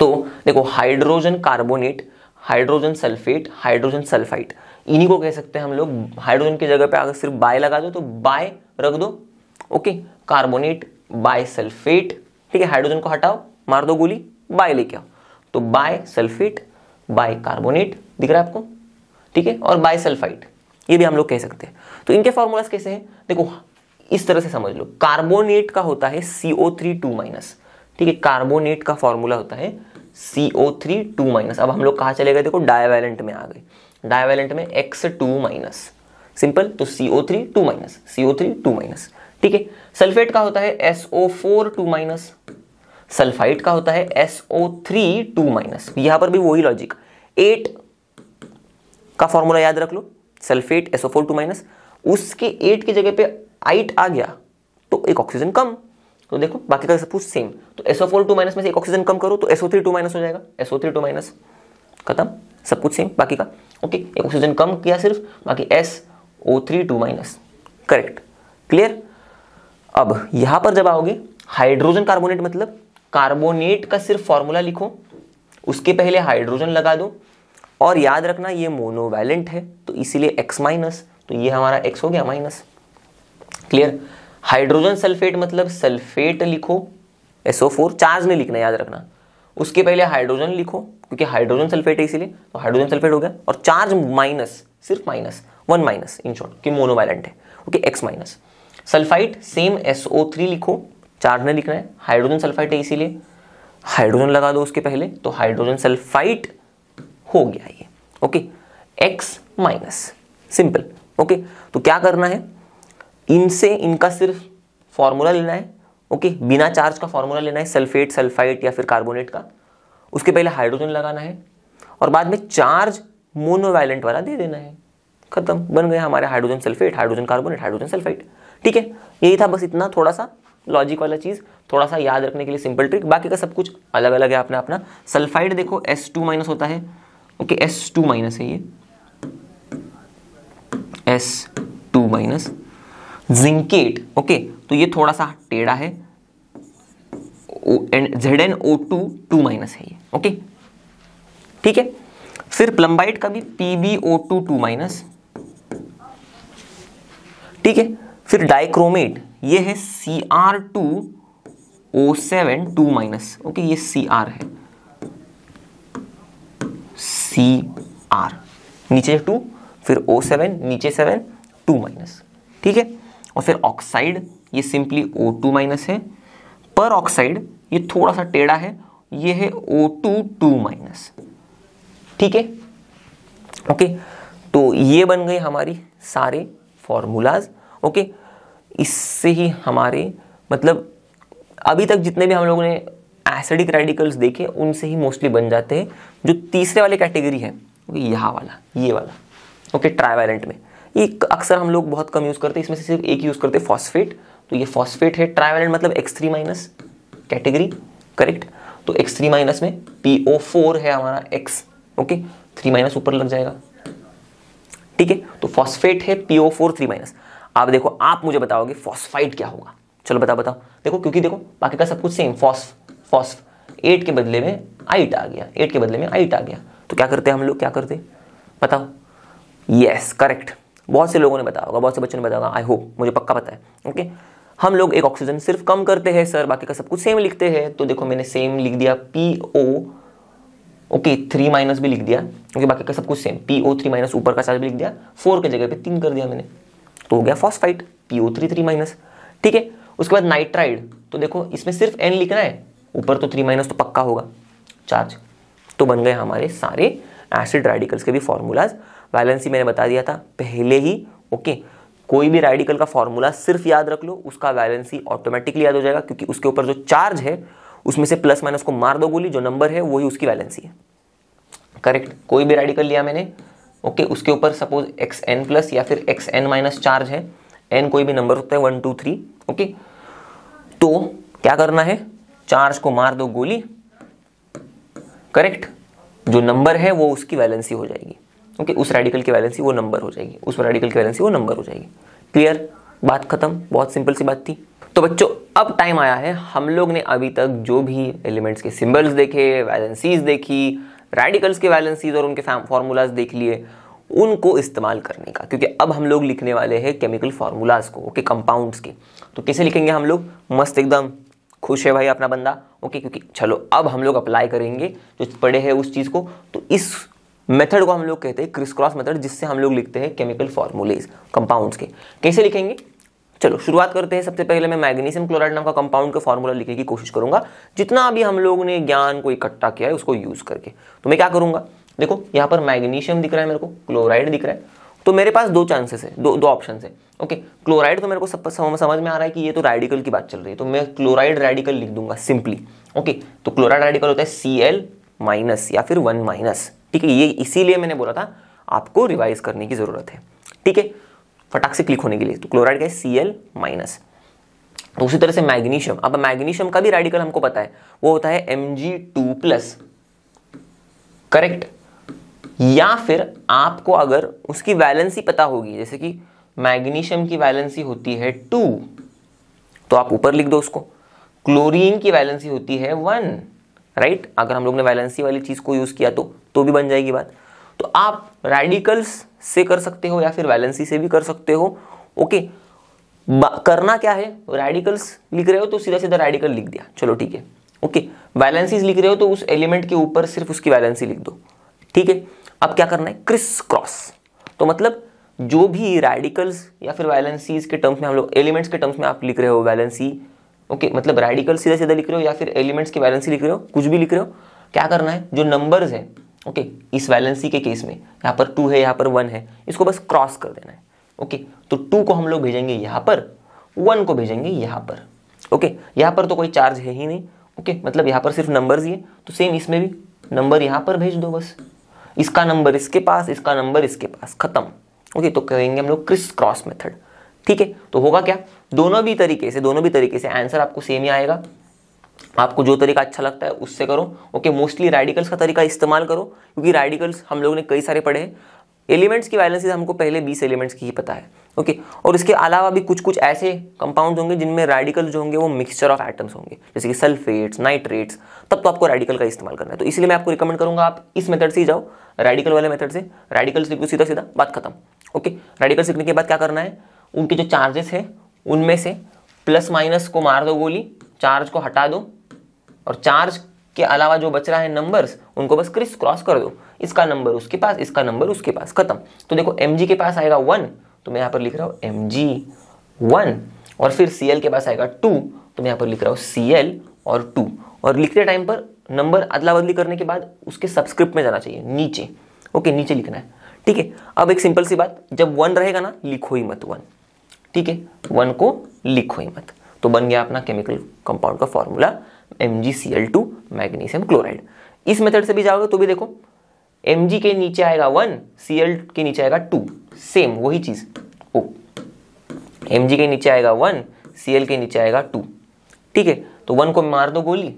तो देखो hydrogen carbonate hydrogen sulphate hydrogen sulphite इन्हीं को कह सकते हैं हम लोग हाइड्रोजन की जगह पे अगर सिर्फ बाय लगा दो तो बाय रख दो ओके कार्बोनेट बाय सल्फेट ठीक है हाइड्रोजन को हटाओ मार दो गोली बाय लेके आओ तो बाय सल्फेट बाय कार्बोनेट दिख रहा है आपको ठीक है और बाय सल्फाइट ये भी हम लोग कह सकते हैं तो इनके फॉर्मूलाज कैसे हैं देखो इस तरह से समझ लो कार्बोनेट का होता है सीओ थ्री टू माइनस ठीक है कार्बोनेट का फॉर्मूला होता है सीओ थ्री टू माइनस अब हम लोग कहाँ चले गए देखो डायवेलेंट में आ गए डायवेलेंट में एक्स टू माइनस सिंपल तो C three two minus C three two minus ठीक है सल्फेट का होता है SO four two minus sulphide का होता है एसओ थ्री टू माइनस यहां पर भी वही लॉजिक एट का फॉर्मूला याद रख लो sulphate SO four two minus उसके एट की जगह पे आइट आ गया तो एक ऑक्सीजन कम तो देखो बाकी का सब कुछ सेम तो एसओ फोर टू माइनस में से एक ऑक्सीजन कम करो तो एसओ थ्री टू माइनस हो जाएगा एसओ थ्री टू माइनस खत्म सब कुछ सेम बाकी का ओके एक ऑक्सीजन कम किया सिर्फ बाकी S O three two minus correct clear अब यहां पर जब आओगे हाइड्रोजन कार्बोनेट मतलब कार्बोनेट का सिर्फ फॉर्मूला लिखो उसके पहले हाइड्रोजन लगा दो और याद रखना ये मोनोवैलेंट है तो इसीलिए एक्स माइनस तो ये हमारा एक्स हो गया माइनस क्लियर हाइड्रोजन सल्फेट मतलब सल्फेट लिखो एसओ फोर चार्ज नहीं लिखना याद रखना उसके पहले हाइड्रोजन लिखो क्योंकि हाइड्रोजन सल्फेट है इसीलिए तो हाइड्रोजन सल्फेट हो गया और चार्ज माइनस सिर्फ minus one minus in short कि मोनोवायलेंट है okay X minus sulphite same SO three लिखो चार्ज नहीं लिखना है हाइड्रोजन सल्फाइट है इसीलिए हाइड्रोजन लगा दो उसके पहले तो हाइड्रोजन सल्फाइट हो गया ये okay X minus simple okay तो क्या करना है इनसे इनका सिर्फ फॉर्मूला लेना है ओके बिना चार्ज का फॉर्मूला लेना है सल्फेट सल्फाइट या फिर कार्बोनेट का उसके पहले हाइड्रोजन लगाना है और बाद में चार्ज मोनोवायलेंट वाला दे देना है खत्म बन गया हमारे hydrogen sulphate hydrogen carbonate hydrogen sulphite ठीक है यही था बस इतना थोड़ा सा लॉजिक वाला चीज़ थोड़ा सा याद रखने के लिए सिंपल ट्रिक बाकी का सब कुछ अलग अलग है अपना अपना सल्फाइड देखो एस टू माइनस होता है ओके एस टू माइनस है ये S two minus zincate okay तो ये थोड़ा सा टेढ़ा है and Z N O two two minus है ये ओके ठीक है फिर प्लम्बाइट का भी P B O two two minus ठीक है फिर डाइक्रोमेट ये है C R two O seven two minus okay ये सी आर है सी आर नीचे टू फिर ओ सेवन नीचे सेवन टू माइनस ठीक है और फिर ऑक्साइड ये सिंपली ओ टू माइनस है पर ऑक्साइड ये थोड़ा सा टेढ़ा है ये है ओ टू टू माइनस ठीक है ओके तो ये बन गए हमारी सारे फॉर्मूलाज ओके इससे ही हमारे मतलब अभी तक जितने भी हम लोगों ने एसिडिक रेडिकल्स देखे उनसे ही मोस्टली बन जाते हैं जो तीसरे वाले कैटेगरी है यहाँ वाला ये वाला ओके ट्राईवायलेंट में ये अक्सर हम लोग बहुत कम यूज़ करते हैं इसमें से सिर्फ एक यूज़ करते हैं फॉस्फेट तो ये फॉस्फेट है ट्राईवायलेंट मतलब X three minus category correct तो एक्स थ्री माइनस में पी ओ फोर है हमारा एक्स ओके थ्री माइनस ऊपर लग जाएगा ठीक है तो फॉस्फेट है P O four three minus आप देखो आप मुझे बताओगे फॉस्फाइट क्या होगा चलो बताओ बताओ देखो क्योंकि देखो बाकी का सब कुछ सेम फॉस्फ फॉस्फ एट के बदले में आइट आ गया एट के बदले में आइट आ गया तो क्या करते हैं हम लोग क्या करते बताओ यस करेक्ट बहुत से लोगों ने बताया होगा बहुत से बच्चों ने बताया होगा आई होप मुझे पक्का पता है ओके हम लोग एक ऑक्सीजन सिर्फ कम करते हैं सर बाकी का सब कुछ सेम लिखते हैं तो देखो मैंने सेम लिख दिया P O okay three minus भी लिख दिया ओके okay, बाकी का सब कुछ same P O three minus ऊपर का चार्ज भी लिख दिया फोर के जगह पे तीन कर दिया मैंने तो हो गया phosphite P O three three minus ठीक है उसके बाद नाइट्राइड तो देखो इसमें सिर्फ एन लिखना है ऊपर तो थ्री माइनस तो पक्का होगा चार्ज तो बन गए हमारे सारे एसिड रेडिकल्स के भी फॉर्मूलाज वैलेंस ही मैंने बता दिया था पहले ही ओके कोई भी रेडिकल का फॉर्मूला सिर्फ याद रख लो उसका वैलेंसी ऑटोमेटिकली याद हो जाएगा क्योंकि उसके ऊपर जो चार्ज है उसमें से प्लस माइनस को मार दो गोली जो नंबर है वही उसकी वैलेंसी है करेक्ट कोई भी रेडिकल लिया मैंने ओके okay, उसके ऊपर सपोज एक्स एन प्लस या फिर एक्स एन माइनस चार्ज है एन कोई भी नंबर होता है वन टू थ्री ओके तो क्या करना है चार्ज को मार दो गोली करेक्ट जो नंबर है वो उसकी वैलेंसी हो जाएगी ओके उस रेडिकल की वैलेंसी वो नंबर हो जाएगी उस रेडिकल की वैलेंसी वो नंबर हो जाएगी क्लियर बात खत्म बहुत सिंपल सी बात थी तो बच्चों अब टाइम आया है हम लोग ने अभी तक जो भी एलिमेंट्स के सिंबल्स देखे वैलेंसीज देखी रेडिकल्स के वैलेंसीज और उनके फार्मूलाज देख लिए उनको इस्तेमाल करने का क्योंकि अब हम लोग लिखने वाले हैं केमिकल फार्मूलाज को ओके कंपाउंड्स के तो कैसे लिखेंगे हम लोग मस्त एकदम खुश है भाई अपना बंदा ओके क्योंकि चलो अब हम लोग अप्लाई करेंगे जो पढ़े हैं उस चीज़ को तो इस मेथड को हम लोग कहते हैं क्रिस क्रॉस मेथड जिससे हम लोग लिखते हैं केमिकल फॉर्मूलेज कंपाउंड्स के कैसे लिखेंगे चलो शुरुआत करते हैं सबसे पहले मैं मैग्नीशियम क्लोराइड नाम का कंपाउंड का फॉर्मूला लिखने की कोशिश करूंगा जितना भी हम लोग ने ज्ञान को इकट्ठा किया है उसको यूज़ करके तो मैं क्या करूंगा देखो यहाँ पर मैग्नीशियम दिख रहा है मेरे को क्लोराइड दिख रहा है तो मेरे पास दो चांसेस है दो दो ऑप्शन है ओके क्लोराइड तो मेरे को सब समझ में आ रहा है कि ये तो रेडिकल की बात चल रही है तो मैं क्लोराइड रेडिकल लिख दूंगा सिंपली ओके तो क्लोराइड रेडिकल होता है सी एल माइनस या फिर वन माइनस ठीक है ये इसीलिए मैंने बोला था आपको रिवाइज करने की ज़रूरत है ठीक है फटाक से क्लिक होने के लिए तो क्लोराइड का सी एल माइनस तो उसी तरह से मैग्नीशियम अब मैग्नीशियम का भी रेडिकल हमको पता है वो होता है M G two plus correct या फिर आपको अगर उसकी वैलेंसी पता होगी जैसे कि मैग्नीशियम की वैलेंसी होती है टू तो आप ऊपर लिख दो उसको क्लोरीन की वैलेंसी होती है वन राइट अगर हम लोग ने वैलेंसी वाली चीज़ को यूज़ किया तो तो भी बन जाएगी बात तो आप रेडिकल्स से कर सकते हो या फिर वैलेंसी से भी कर सकते हो ओके करना क्या है रेडिकल्स लिख रहे हो तो सीधा सीधा रेडिकल लिख दिया चलो ठीक है ओके वैलेंसीज लिख रहे हो तो उस एलिमेंट के ऊपर सिर्फ उसकी वैलेंसी लिख दो ठीक है अब क्या करना है क्रिस क्रॉस तो मतलब जो भी रेडिकल्स या फिर वैलेंसीज के टर्म्स में हम लोग एलिमेंट्स के टर्म्स में आप लिख रहे हो वैलेंसी ओके okay, मतलब रेडिकल सीधा सीधा लिख रहे हो या फिर एलिमेंट्स की वैलेंसी लिख रहे हो कुछ भी लिख रहे हो क्या करना है जो नंबर्स हैं ओके इस वैलेंसी के केस में यहाँ पर टू है यहाँ पर वन है इसको बस क्रॉस कर देना है ओके तो टू को हम लोग भेजेंगे यहाँ पर वन को भेजेंगे यहाँ पर ओके यहाँ पर तो कोई चार्ज है ही नहीं ओके मतलब यहाँ पर सिर्फ नंबर ही है तो सेम इसमें भी नंबर यहाँ पर भेज दो बस इसका नंबर इसके पास इसका नंबर इसके पास खत्म ओके तो कहेंगे हम लोग क्रिस क्रॉस मेथड ठीक है तो होगा क्या दोनों भी तरीके से दोनों भी तरीके से आंसर आपको सेम ही आएगा आपको जो तरीका अच्छा लगता है उससे करो ओके मोस्टली रेडिकल्स का तरीका इस्तेमाल करो क्योंकि रेडिकल्स हम लोग ने कई सारे पढ़े एलिमेंट्स की वैलेंसीज हमको पहले 20 एलिमेंट्स की ही पता है ओके और इसके अलावा भी कुछ कुछ ऐसे कंपाउंड होंगे जिनमें रेडिकल जो होंगे वो मिक्सचर ऑफ एटम्स होंगे जैसे कि सल्फेट्स नाइट्रेट्स तब तो आपको रेडिकल का इस्तेमाल करना है तो इसलिए मैं आपको रिकमेंड करूंगा आप इस मेथड से ही जाओ रेडिकल वाले मेथड से रेडिकल सीखो सीधा सीधा बात खत्म ओके रेडिकल सीखने के बाद क्या करना है उनके जो चार्जेस है उनमें से प्लस माइनस को मार दो गोली चार्ज को हटा दो और चार्ज के अलावा जो बच रहा है नंबर्स उनको बस क्रिस क्रॉस कर दो इसका नंबर उसके पास इसका नंबर उसके पास खत्म तो देखो एम के पास आएगा वन तो मैं यहाँ पर लिख रहा हूँ एम जी वन और फिर सी के पास आएगा टू तो मैं यहाँ पर लिख रहा हूँ सी और टू और लिखते टाइम पर नंबर अदला बदली करने के बाद उसके सब्सक्रिप्ट में जाना चाहिए नीचे ओके नीचे लिखना है ठीक है अब एक सिंपल सी बात जब वन रहेगा ना लिखो ही मत वन ठीक है वन को लिखो ही मत तो बन गया अपना केमिकल कंपाउंड का फॉर्मूला एम मैग्नीशियम क्लोराइड इस मेथड से भी जाओगे तो भी देखो एम के नीचे आएगा वन सी के नीचे आएगा टू सेम वही चीज ओ एम के नीचे आएगा वन सी के नीचे आएगा टू ठीक है तो वन को मार दो गोली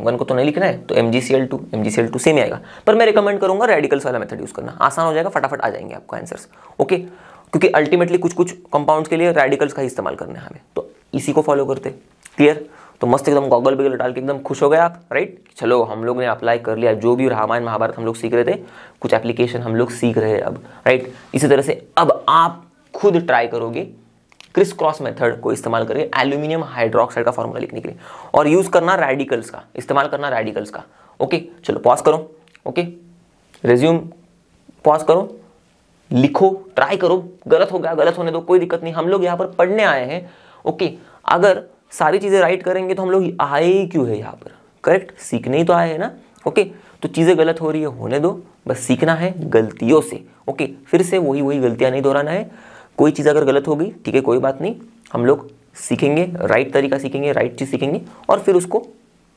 वन को तो नहीं लिखना है तो M G C L two M G C L two same आएगा पर मैं रिकमेंड करूंगा रेडिकल्स वाला मेथड यूज़ करना आसान हो जाएगा फटाफट आ जाएंगे आपको आंसर्स ओके क्योंकि अल्टीमेटली कुछ कुछ कंपाउंड्स के लिए रेडिकल्स का ही इस्तेमाल करना है हमें तो इसी को फॉलो करते क्लियर तो मस्त एकदम गॉगल बिगल डाल के एकदम खुश हो गए आप राइट चलो हम लोग ने अप्लाई कर लिया जो भी रामायण महाभारत हम लोग सीख रहे थे कुछ एप्लीकेशन हम लोग सीख रहे हैं अब राइट इसी तरह से अब आप खुद ट्राई करोगे क्रिस क्रॉस मेथड को इस्तेमाल करके एल्यूमिनियम हाइड्रोक्साइड का फॉर्मूला लिखने के लिए और यूज़ करना रेडिकल्स का इस्तेमाल करना रेडिकल्स का ओके चलो पॉज करो ओके रेज्यूम पॉज करो लिखो ट्राई करो गलत हो गया गलत होने दो कोई दिक्कत नहीं हम लोग यहाँ पर पढ़ने आए हैं ओके अगर सारी चीज़ें राइट करेंगे तो हम लोग आए क्यों है यहाँ पर करेक्ट सीखने ही तो आए हैं ना ओके तो चीज़ें गलत हो रही है होने दो बस सीखना है गलतियों से ओके फिर से वही वही गलतियाँ नहीं दोहराना है कोई चीज़ अगर गलत हो गई ठीक है कोई बात नहीं हम लोग सीखेंगे राइट तरीका सीखेंगे राइट चीज़ सीखेंगे और फिर उसको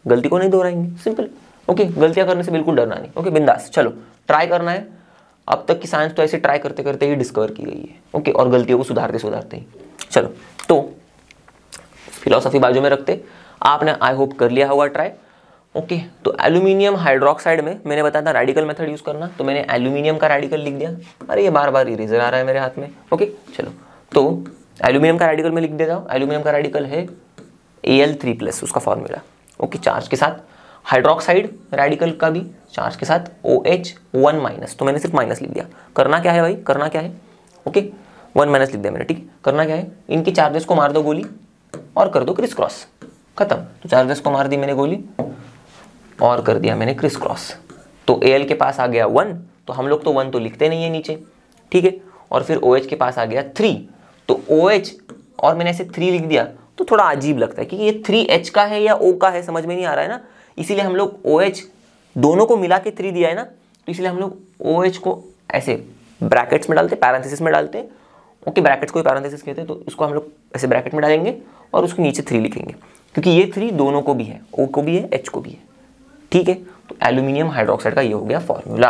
गलती को नहीं दोहराएंगे सिंपल ओके गलतियाँ करने से बिल्कुल डरना नहीं ओके बिंदास चलो ट्राई करना है अब तक की साइंस तो ऐसे ट्राई करते करते ही डिस्कवर की गई है ओके और गलतियों को सुधारते सुधारते ही चलो तो फिलोसफी बाजू में रखते आपने आई होप कर लिया होगा ट्राई ओके okay, तो एल्यूमिनियम हाइड्रोक्साइड में मैंने बताया था रेडिकल मेथड यूज़ करना तो मैंने एल्यूमिनियम का रेडिकल लिख दिया अरे ये बार बार इरेजर आ रहा है मेरे हाथ में ओके okay, चलो तो एल्यूमिनियम का रेडिकल में लिख देता हूँ एल्यूमिनियम का रेडिकल है ए एल थ्री प्लस उसका फॉर्मूला ओके okay, चार्ज के साथ हाइड्रोक्साइड रेडिकल का भी चार्ज के साथ ओ एच वन माइनस तो मैंने सिर्फ माइनस लिख दिया करना क्या है भाई करना क्या है ओके वन माइनस लिख दिया मैंने ठीक है करना क्या है इनके चार्जेस को मार दो गोली और कर दो क्रिस क्रॉस खत्म तो दस को मार दी मैंने गोली और कर दिया मैंने क्रिस क्रॉस तो ए के पास आ गया वन तो हम लोग तो वन तो लिखते नहीं है नीचे ठीक है और फिर ओ OH के पास आ गया थ्री तो ओ OH और मैंने ऐसे थ्री लिख दिया तो थोड़ा अजीब लगता है क्योंकि ये थ्री एच का है या ओ का है समझ में नहीं आ रहा है ना इसीलिए हम लोग ओ OH दोनों को मिला के थ्री दिया है ना तो इसलिए हम लोग ओ OH को ऐसे ब्रैकेट्स में डालते पैरेंथेसिस में डालते ओके ब्रैकेट्स को ही पैरेंथेसिस कहते हैं तो इसको हम लोग ऐसे ब्रैकेट में डालेंगे और उसके नीचे थ्री लिखेंगे क्योंकि ये थ्री दोनों को भी है ओ को भी है एच को भी है ठीक है तो एल्यूमिनियम हाइड्रोक्साइड का ये हो गया फॉर्मूला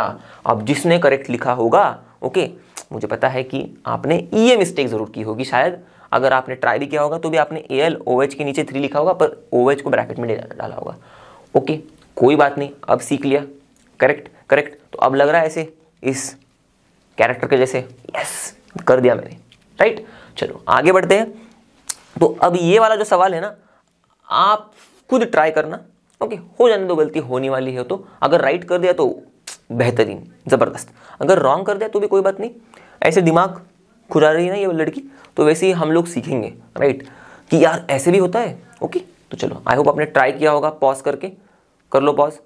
अब जिसने करेक्ट लिखा होगा ओके मुझे पता है कि आपने ई ए मिस्टेक ज़रूर की होगी शायद अगर आपने ट्राई भी किया होगा तो भी आपने ए एल ओ एच के नीचे थ्री लिखा होगा पर ओ एच को ब्रैकेट में डाला होगा ओके कोई बात नहीं अब सीख लिया करेक्ट करेक्ट तो अब लग रहा है ऐसे इस कैरेक्टर के जैसे यस कर दिया मैंने राइट चलो आगे बढ़ते हैं तो अब ये वाला जो सवाल है ना आप खुद ट्राई करना ओके हो जाने दो गलती होने वाली है तो अगर राइट कर दिया तो बेहतरीन ज़बरदस्त अगर रॉन्ग कर दिया तो भी कोई बात नहीं ऐसे दिमाग खुरा रही है ना ये लड़की तो वैसे ही हम लोग सीखेंगे राइट कि यार ऐसे भी होता है ओके तो चलो आई होप आपने ट्राई किया होगा पॉज करके कर लो पॉज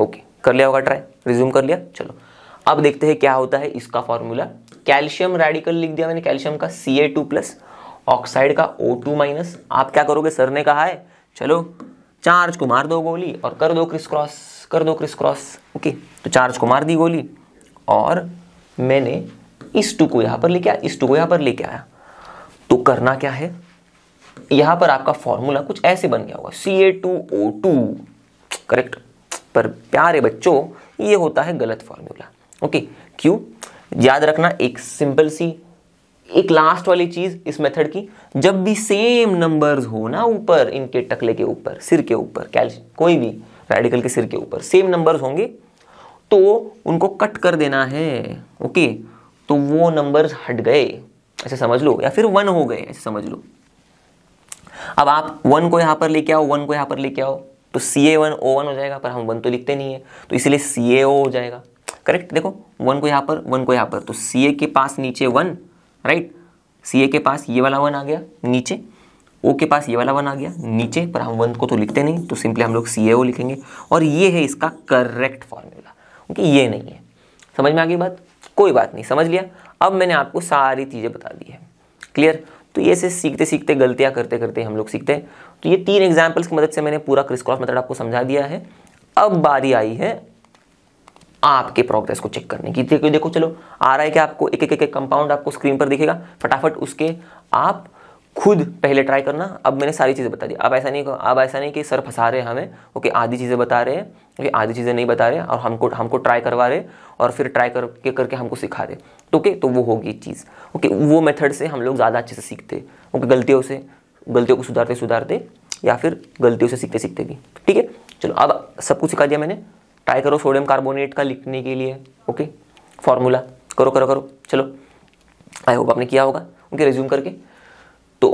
ओके कर लिया होगा ट्राई रिज्यूम कर लिया चलो अब देखते हैं क्या होता है इसका फॉर्मूला कैल्शियम रेडिकल लिख दिया मैंने कैल्शियम का C A two plus oxide का ओ टू माइनस आप क्या करोगे सर ने कहा है चलो चार्ज को मार दो गोली और कर दो क्रिस क्रॉस कर दो क्रिस क्रॉस ओके तो चार्ज को मार दी गोली और मैंने इस टू को यहां पर लेके आया इस टू को यहां पर लेके आया तो करना क्या है यहां पर आपका फॉर्मूला कुछ ऐसे बन गया होगा C A two O two correct पर प्यारे बच्चों ये होता है गलत फॉर्मूला ओके क्यों याद रखना एक सिंपल सी एक लास्ट वाली चीज इस मेथड की जब भी सेम नंबर्स हो ना ऊपर इनके टकले के ऊपर सिर के ऊपर कैल्शियम कोई भी रेडिकल के सिर के ऊपर सेम नंबर्स होंगे तो उनको कट कर देना है ओके तो वो नंबर्स हट गए ऐसे समझ लो या फिर वन हो गए ऐसे समझ लो अब आप वन को यहां पर लेके आओ वन को यहां पर लेके आओ तो सी ए वन ओ वन हो जाएगा पर हम वन तो लिखते नहीं है तो इसलिए सी ए ओ हो जाएगा करेक्ट देखो वन को यहां पर वन को यहां पर तो सी ए के पास नीचे वन राइट सी ए के पास ये वाला वन आ गया नीचे ओ के पास ये वाला वन आ गया नीचे पर हम वन को तो लिखते नहीं तो सिंपली हम लोग सी ए ओ लिखेंगे और ये है इसका करेक्ट फॉर्मूला ओके ये नहीं है समझ में आ गई बात कोई बात नहीं समझ लिया अब मैंने आपको सारी चीज़ें बता दी है क्लियर तो ये से सीखते सीखते गलतियाँ करते करते हम लोग सीखते हैं तो ये तीन एग्जाम्पल्स की मदद से मैंने पूरा क्रिस क्रॉस मेथड आपको समझा दिया है अब बारी आई है आपके प्रोग्रेस को चेक करने की देखो देखो चलो आ रहा है कि आपको एक एक एक कंपाउंड आपको स्क्रीन पर दिखेगा फटाफट उसके आप खुद पहले ट्राई करना अब मैंने सारी चीज़ें बता दी अब ऐसा नहीं अब ऐसा नहीं कि सर फंसा रहे हमें ओके आधी चीज़ें बता रहे हैं ओके आधी चीज़ें नहीं बता रहे और हमको हमको ट्राई करवा रहे और फिर ट्राई करके करके हमको सिखा रहे तो ओके तो वो होगी चीज़ ओके वो मेथड से हम लोग ज़्यादा अच्छे से सीखते ओके गलतियों से गलतियों को सुधारते सुधारते या फिर गलतियों से सीखते सीखते भी ठीक है चलो अब सब कुछ सिखा दिया मैंने ट्राई करो सोडियम कार्बोनेट का लिखने के लिए ओके फॉर्मूला करो करो करो चलो आई होप आपने किया होगा उनके रिज्यूम करके तो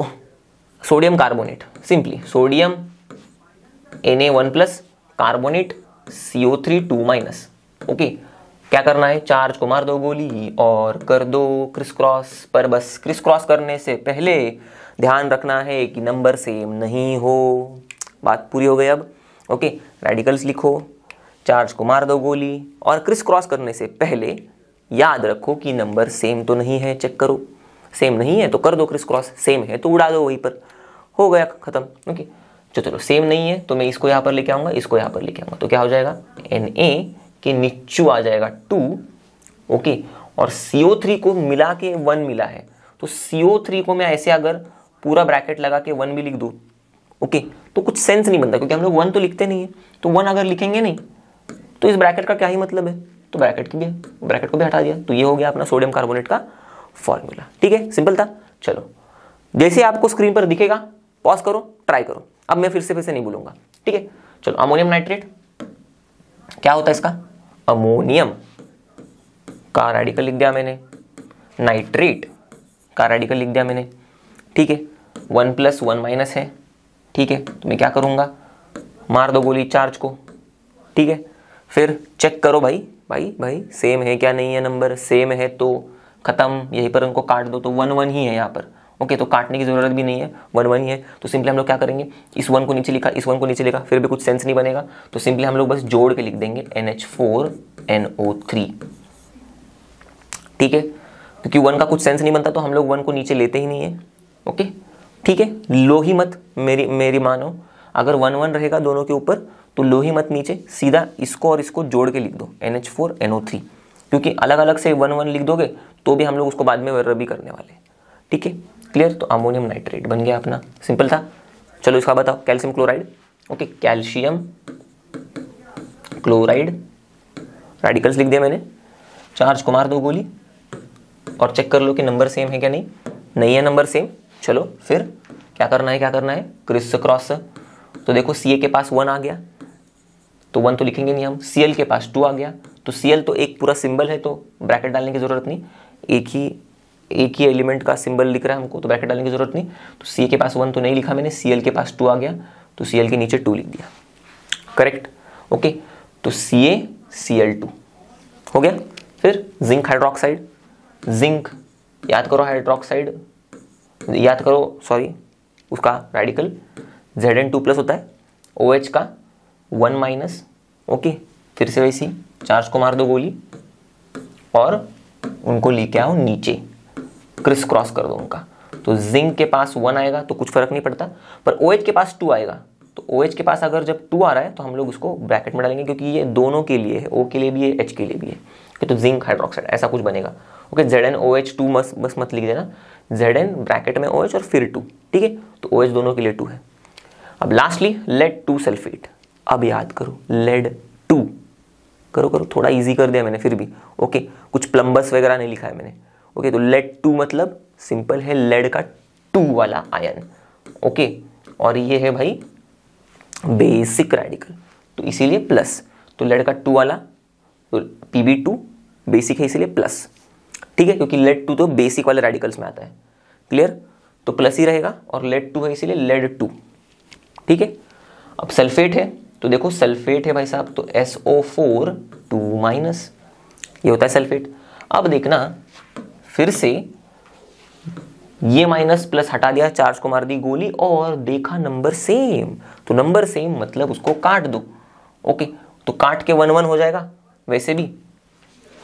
sodium carbonate simply sodium N A one plus carbonate C O three two minus okay क्या करना है चार्ज को मार दो गोली और कर दो क्रिस क्रॉस पर बस क्रिस क्रॉस करने से पहले ध्यान रखना है कि नंबर सेम नहीं हो बात पूरी हो गई अब ओके रेडिकल्स लिखो चार्ज को मार दो गोली और क्रिस क्रॉस करने से पहले याद रखो कि नंबर सेम तो नहीं है चेक करो सेम नहीं है तो कर दो क्रिस क्रॉस सेम है तो उड़ा दो वहीं पर हो गया ख़त्म ओके तो चलो सेम नहीं है तो मैं इसको यहाँ पर लेके आऊँगा इसको यहाँ पर लेके आऊँगा तो क्या हो जाएगा एन ए के नीचू आ जाएगा टू ओके और सी ओ थ्री को मिला के वन मिला है तो सी ओ थ्री को मैं ऐसे अगर पूरा ब्रैकेट लगा के वन भी लिख दूँ ओके तो कुछ सेंस नहीं बनता क्योंकि हम लोग वन तो लिखते नहीं है तो वन अगर लिखेंगे नहीं तो इस ब्रैकेट का क्या ही मतलब है तो ब्रैकेट की भी ब्रैकेट को भी हटा दिया तो ये हो गया अपना सोडियम कार्बोनेट का फॉर्मूला ठीक है सिंपल था चलो जैसे आपको स्क्रीन पर दिखेगा पॉज करो ट्राई करो अब मैं फिर से फिर से नहीं बोलूंगा ठीक है चलो अमोनियम नाइट्रेट क्या होता है इसका अमोनियम का रेडिकल लिख दिया मैंने नाइट्रेट का रेडिकल लिख दिया मैंने ठीक है वन प्लस वन माइनस है ठीक है तो मैं क्या करूंगा मार दो गोली चार्ज को ठीक है फिर चेक करो भाई भाई भाई सेम है क्या नहीं है नंबर सेम है तो ख़त्म यहीं पर उनको काट दो तो वन वन ही है यहाँ पर ओके तो काटने की ज़रूरत भी नहीं है वन वन ही है तो सिंपली हम लोग क्या करेंगे इस वन को नीचे लिखा इस वन को नीचे लिखा फिर भी कुछ सेंस नहीं बनेगा तो सिंपली हम लोग बस जोड़ के लिख देंगे N H four N O three ठीक है क्योंकि वन का कुछ सेंस नहीं बनता तो हम लोग वन को नीचे लेते ही नहीं है ओके ठीक है लो ही मत मेरी मेरी मानो अगर वन वन रहेगा दोनों के ऊपर तो लोही मत नीचे सीधा इसको और इसको जोड़ के लिख दो N H four N O three क्योंकि अलग अलग से वन वन लिख दोगे तो भी हम लोग उसको बाद में रबी करने वाले ठीक है क्लियर तो अमोनियम नाइट्रेट बन गया अपना सिंपल था चलो इसका बताओ calcium chloride okay calcium chloride radicals लिख दिया मैंने चार्ज को मार दो गोली और चेक कर लो कि नंबर सेम है क्या नहीं नहीं है नंबर सेम चलो फिर क्या करना है क्या करना है क्रिस क्रॉस तो देखो सी के पास वन आ गया तो वन तो लिखेंगे नहीं हम सी के पास टू आ गया तो सी तो एक पूरा सिंबल है तो ब्रैकेट डालने की ज़रूरत नहीं एक ही एक ही एलिमेंट का सिंबल लिख रहा है हमको तो ब्रैकेट डालने की ज़रूरत नहीं तो सी के पास वन तो नहीं लिखा मैंने सी के पास टू आ गया तो सी के नीचे टू लिख दिया करेक्ट ओके तो सी ए सी एल टू हो गया फिर जिंक हाइड्रोक्साइड जिंक याद करो हाइड्रोक्साइड याद करो सॉरी उसका radical Z N two plus होता है ओ OH एच का वन माइनस ओके फिर से वैसी चार्ज को मार दो गोली और उनको लेके आओ नीचे क्रिस क्रॉस कर दो उनका तो जिंक के पास वन आएगा तो कुछ फर्क नहीं पड़ता पर ओ OH के पास टू आएगा तो ओ OH के पास अगर जब टू आ रहा है तो हम लोग उसको ब्रैकेट में डालेंगे क्योंकि ये दोनों के लिए है ओ के लिए भी है एच के लिए भी है okay, तो जिंक हाइड्रोक्साइड ऐसा कुछ बनेगा okay Z N O H two बस बस मत लिख देना जेड एन ब्रैकेट में ओ OH एच और फिर टू ठीक है तो ओ OH दोनों के लिए टू है अब लास्टली लेट टू सल्फेट अब याद करो लेड टू करो करो थोड़ा इजी कर दिया मैंने फिर भी ओके कुछ प्लम्बस वगैरह नहीं लिखा है मैंने ओके तो लेड टू मतलब सिंपल है लेड का टू वाला आयन ओके और ये है भाई बेसिक रेडिकल तो इसीलिए प्लस तो लेड का टू वाला तो पी बी टू बेसिक है इसीलिए प्लस ठीक है क्योंकि लेड टू तो बेसिक वाले रेडिकल्स में आता है क्लियर तो प्लस ही रहेगा और लेड टू है इसीलिए लेड टू ठीक है अब सल्फेट है तो देखो सल्फेट है भाई साहब तो S O four two minus ये होता है सल्फेट अब देखना फिर से ये माइनस प्लस हटा दिया चार्ज को मार दी गोली और देखा नंबर सेम तो नंबर सेम मतलब उसको काट दो ओके तो काट के वन वन हो जाएगा वैसे भी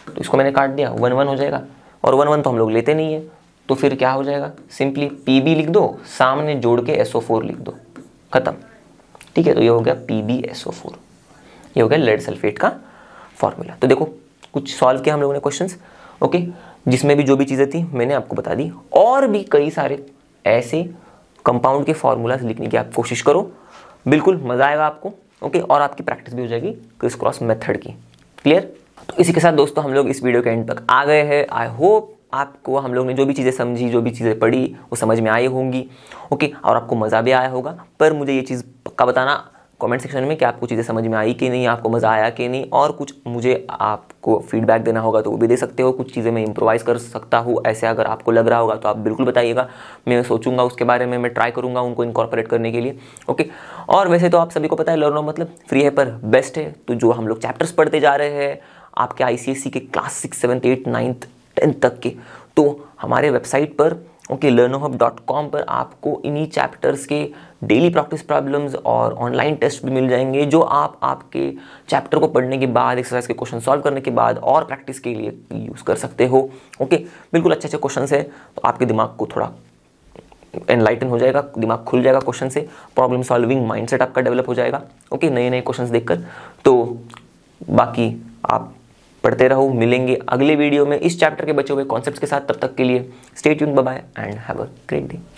तो इसको मैंने काट दिया वन वन हो जाएगा और वन वन तो हम लोग लेते नहीं है तो फिर क्या हो जाएगा सिंपली पी बी लिख दो सामने जोड़ के एस ओ फोर लिख दो खत्म ठीक है तो ये हो गया P B S O four ये हो गया लेड सल्फेट का फॉर्मूला तो देखो कुछ सॉल्व किया हम लोगों ने क्वेश्चंस ओके जिसमें भी जो भी चीज़ें थी मैंने आपको बता दी और भी कई सारे ऐसे कंपाउंड के फार्मूलाज लिखने की आप कोशिश करो बिल्कुल मज़ा आएगा आपको ओके और आपकी प्रैक्टिस भी हो जाएगी क्रिस क्रॉस मेथड की क्लियर तो इसी के साथ दोस्तों हम लोग इस वीडियो के एंड तक आ गए हैं आई होप आपको हम लोग ने जो भी चीज़ें समझी जो भी चीज़ें पढ़ी वो समझ में आई होंगी ओके और आपको मज़ा भी आया होगा पर मुझे ये चीज़ पक्का बताना कमेंट सेक्शन में कि आपको चीज़ें समझ में आई कि नहीं आपको मज़ा आया कि नहीं और कुछ मुझे आपको फीडबैक देना होगा तो वो भी दे सकते हो कुछ चीज़ें मैं इम्प्रोवाइज़ कर सकता हूँ ऐसे अगर आपको लग रहा होगा तो आप बिल्कुल बताइएगा मैं सोचूंगा उसके बारे में मैं ट्राई करूँगा उनको इनकॉर्पोरेट करने के लिए ओके और वैसे तो आप सभी को पता है लर्नो मतलब फ्री है पर बेस्ट है तो जो हम लोग चैप्टर्स पढ़ते जा रहे हैं आपके आई के class six seventh eight ninth tenth तक के तो हमारे वेबसाइट पर okay Learno hub dot com पर आपको इन्हीं चैप्टर्स के डेली प्रैक्टिस प्रॉब्लम्स और ऑनलाइन टेस्ट भी मिल जाएंगे जो आप आपके चैप्टर को पढ़ने के बाद एक्सरसाइज के क्वेश्चन सॉल्व करने के बाद और प्रैक्टिस के लिए यूज़ कर सकते हो ओके बिल्कुल अच्छे अच्छे क्वेश्चन है तो आपके दिमाग को थोड़ा एनलाइटन हो जाएगा दिमाग खुल जाएगा क्वेश्चन से प्रॉब्लम सॉल्विंग माइंडसेट आपका डेवलप हो जाएगा ओके नए नए क्वेश्चन देखकर तो बाकी आप पढ़ते रहो मिलेंगे अगले वीडियो में इस चैप्टर के बच्चों के कॉन्सेप्ट के साथ तब तक के लिए स्टेट यून bye and have a great day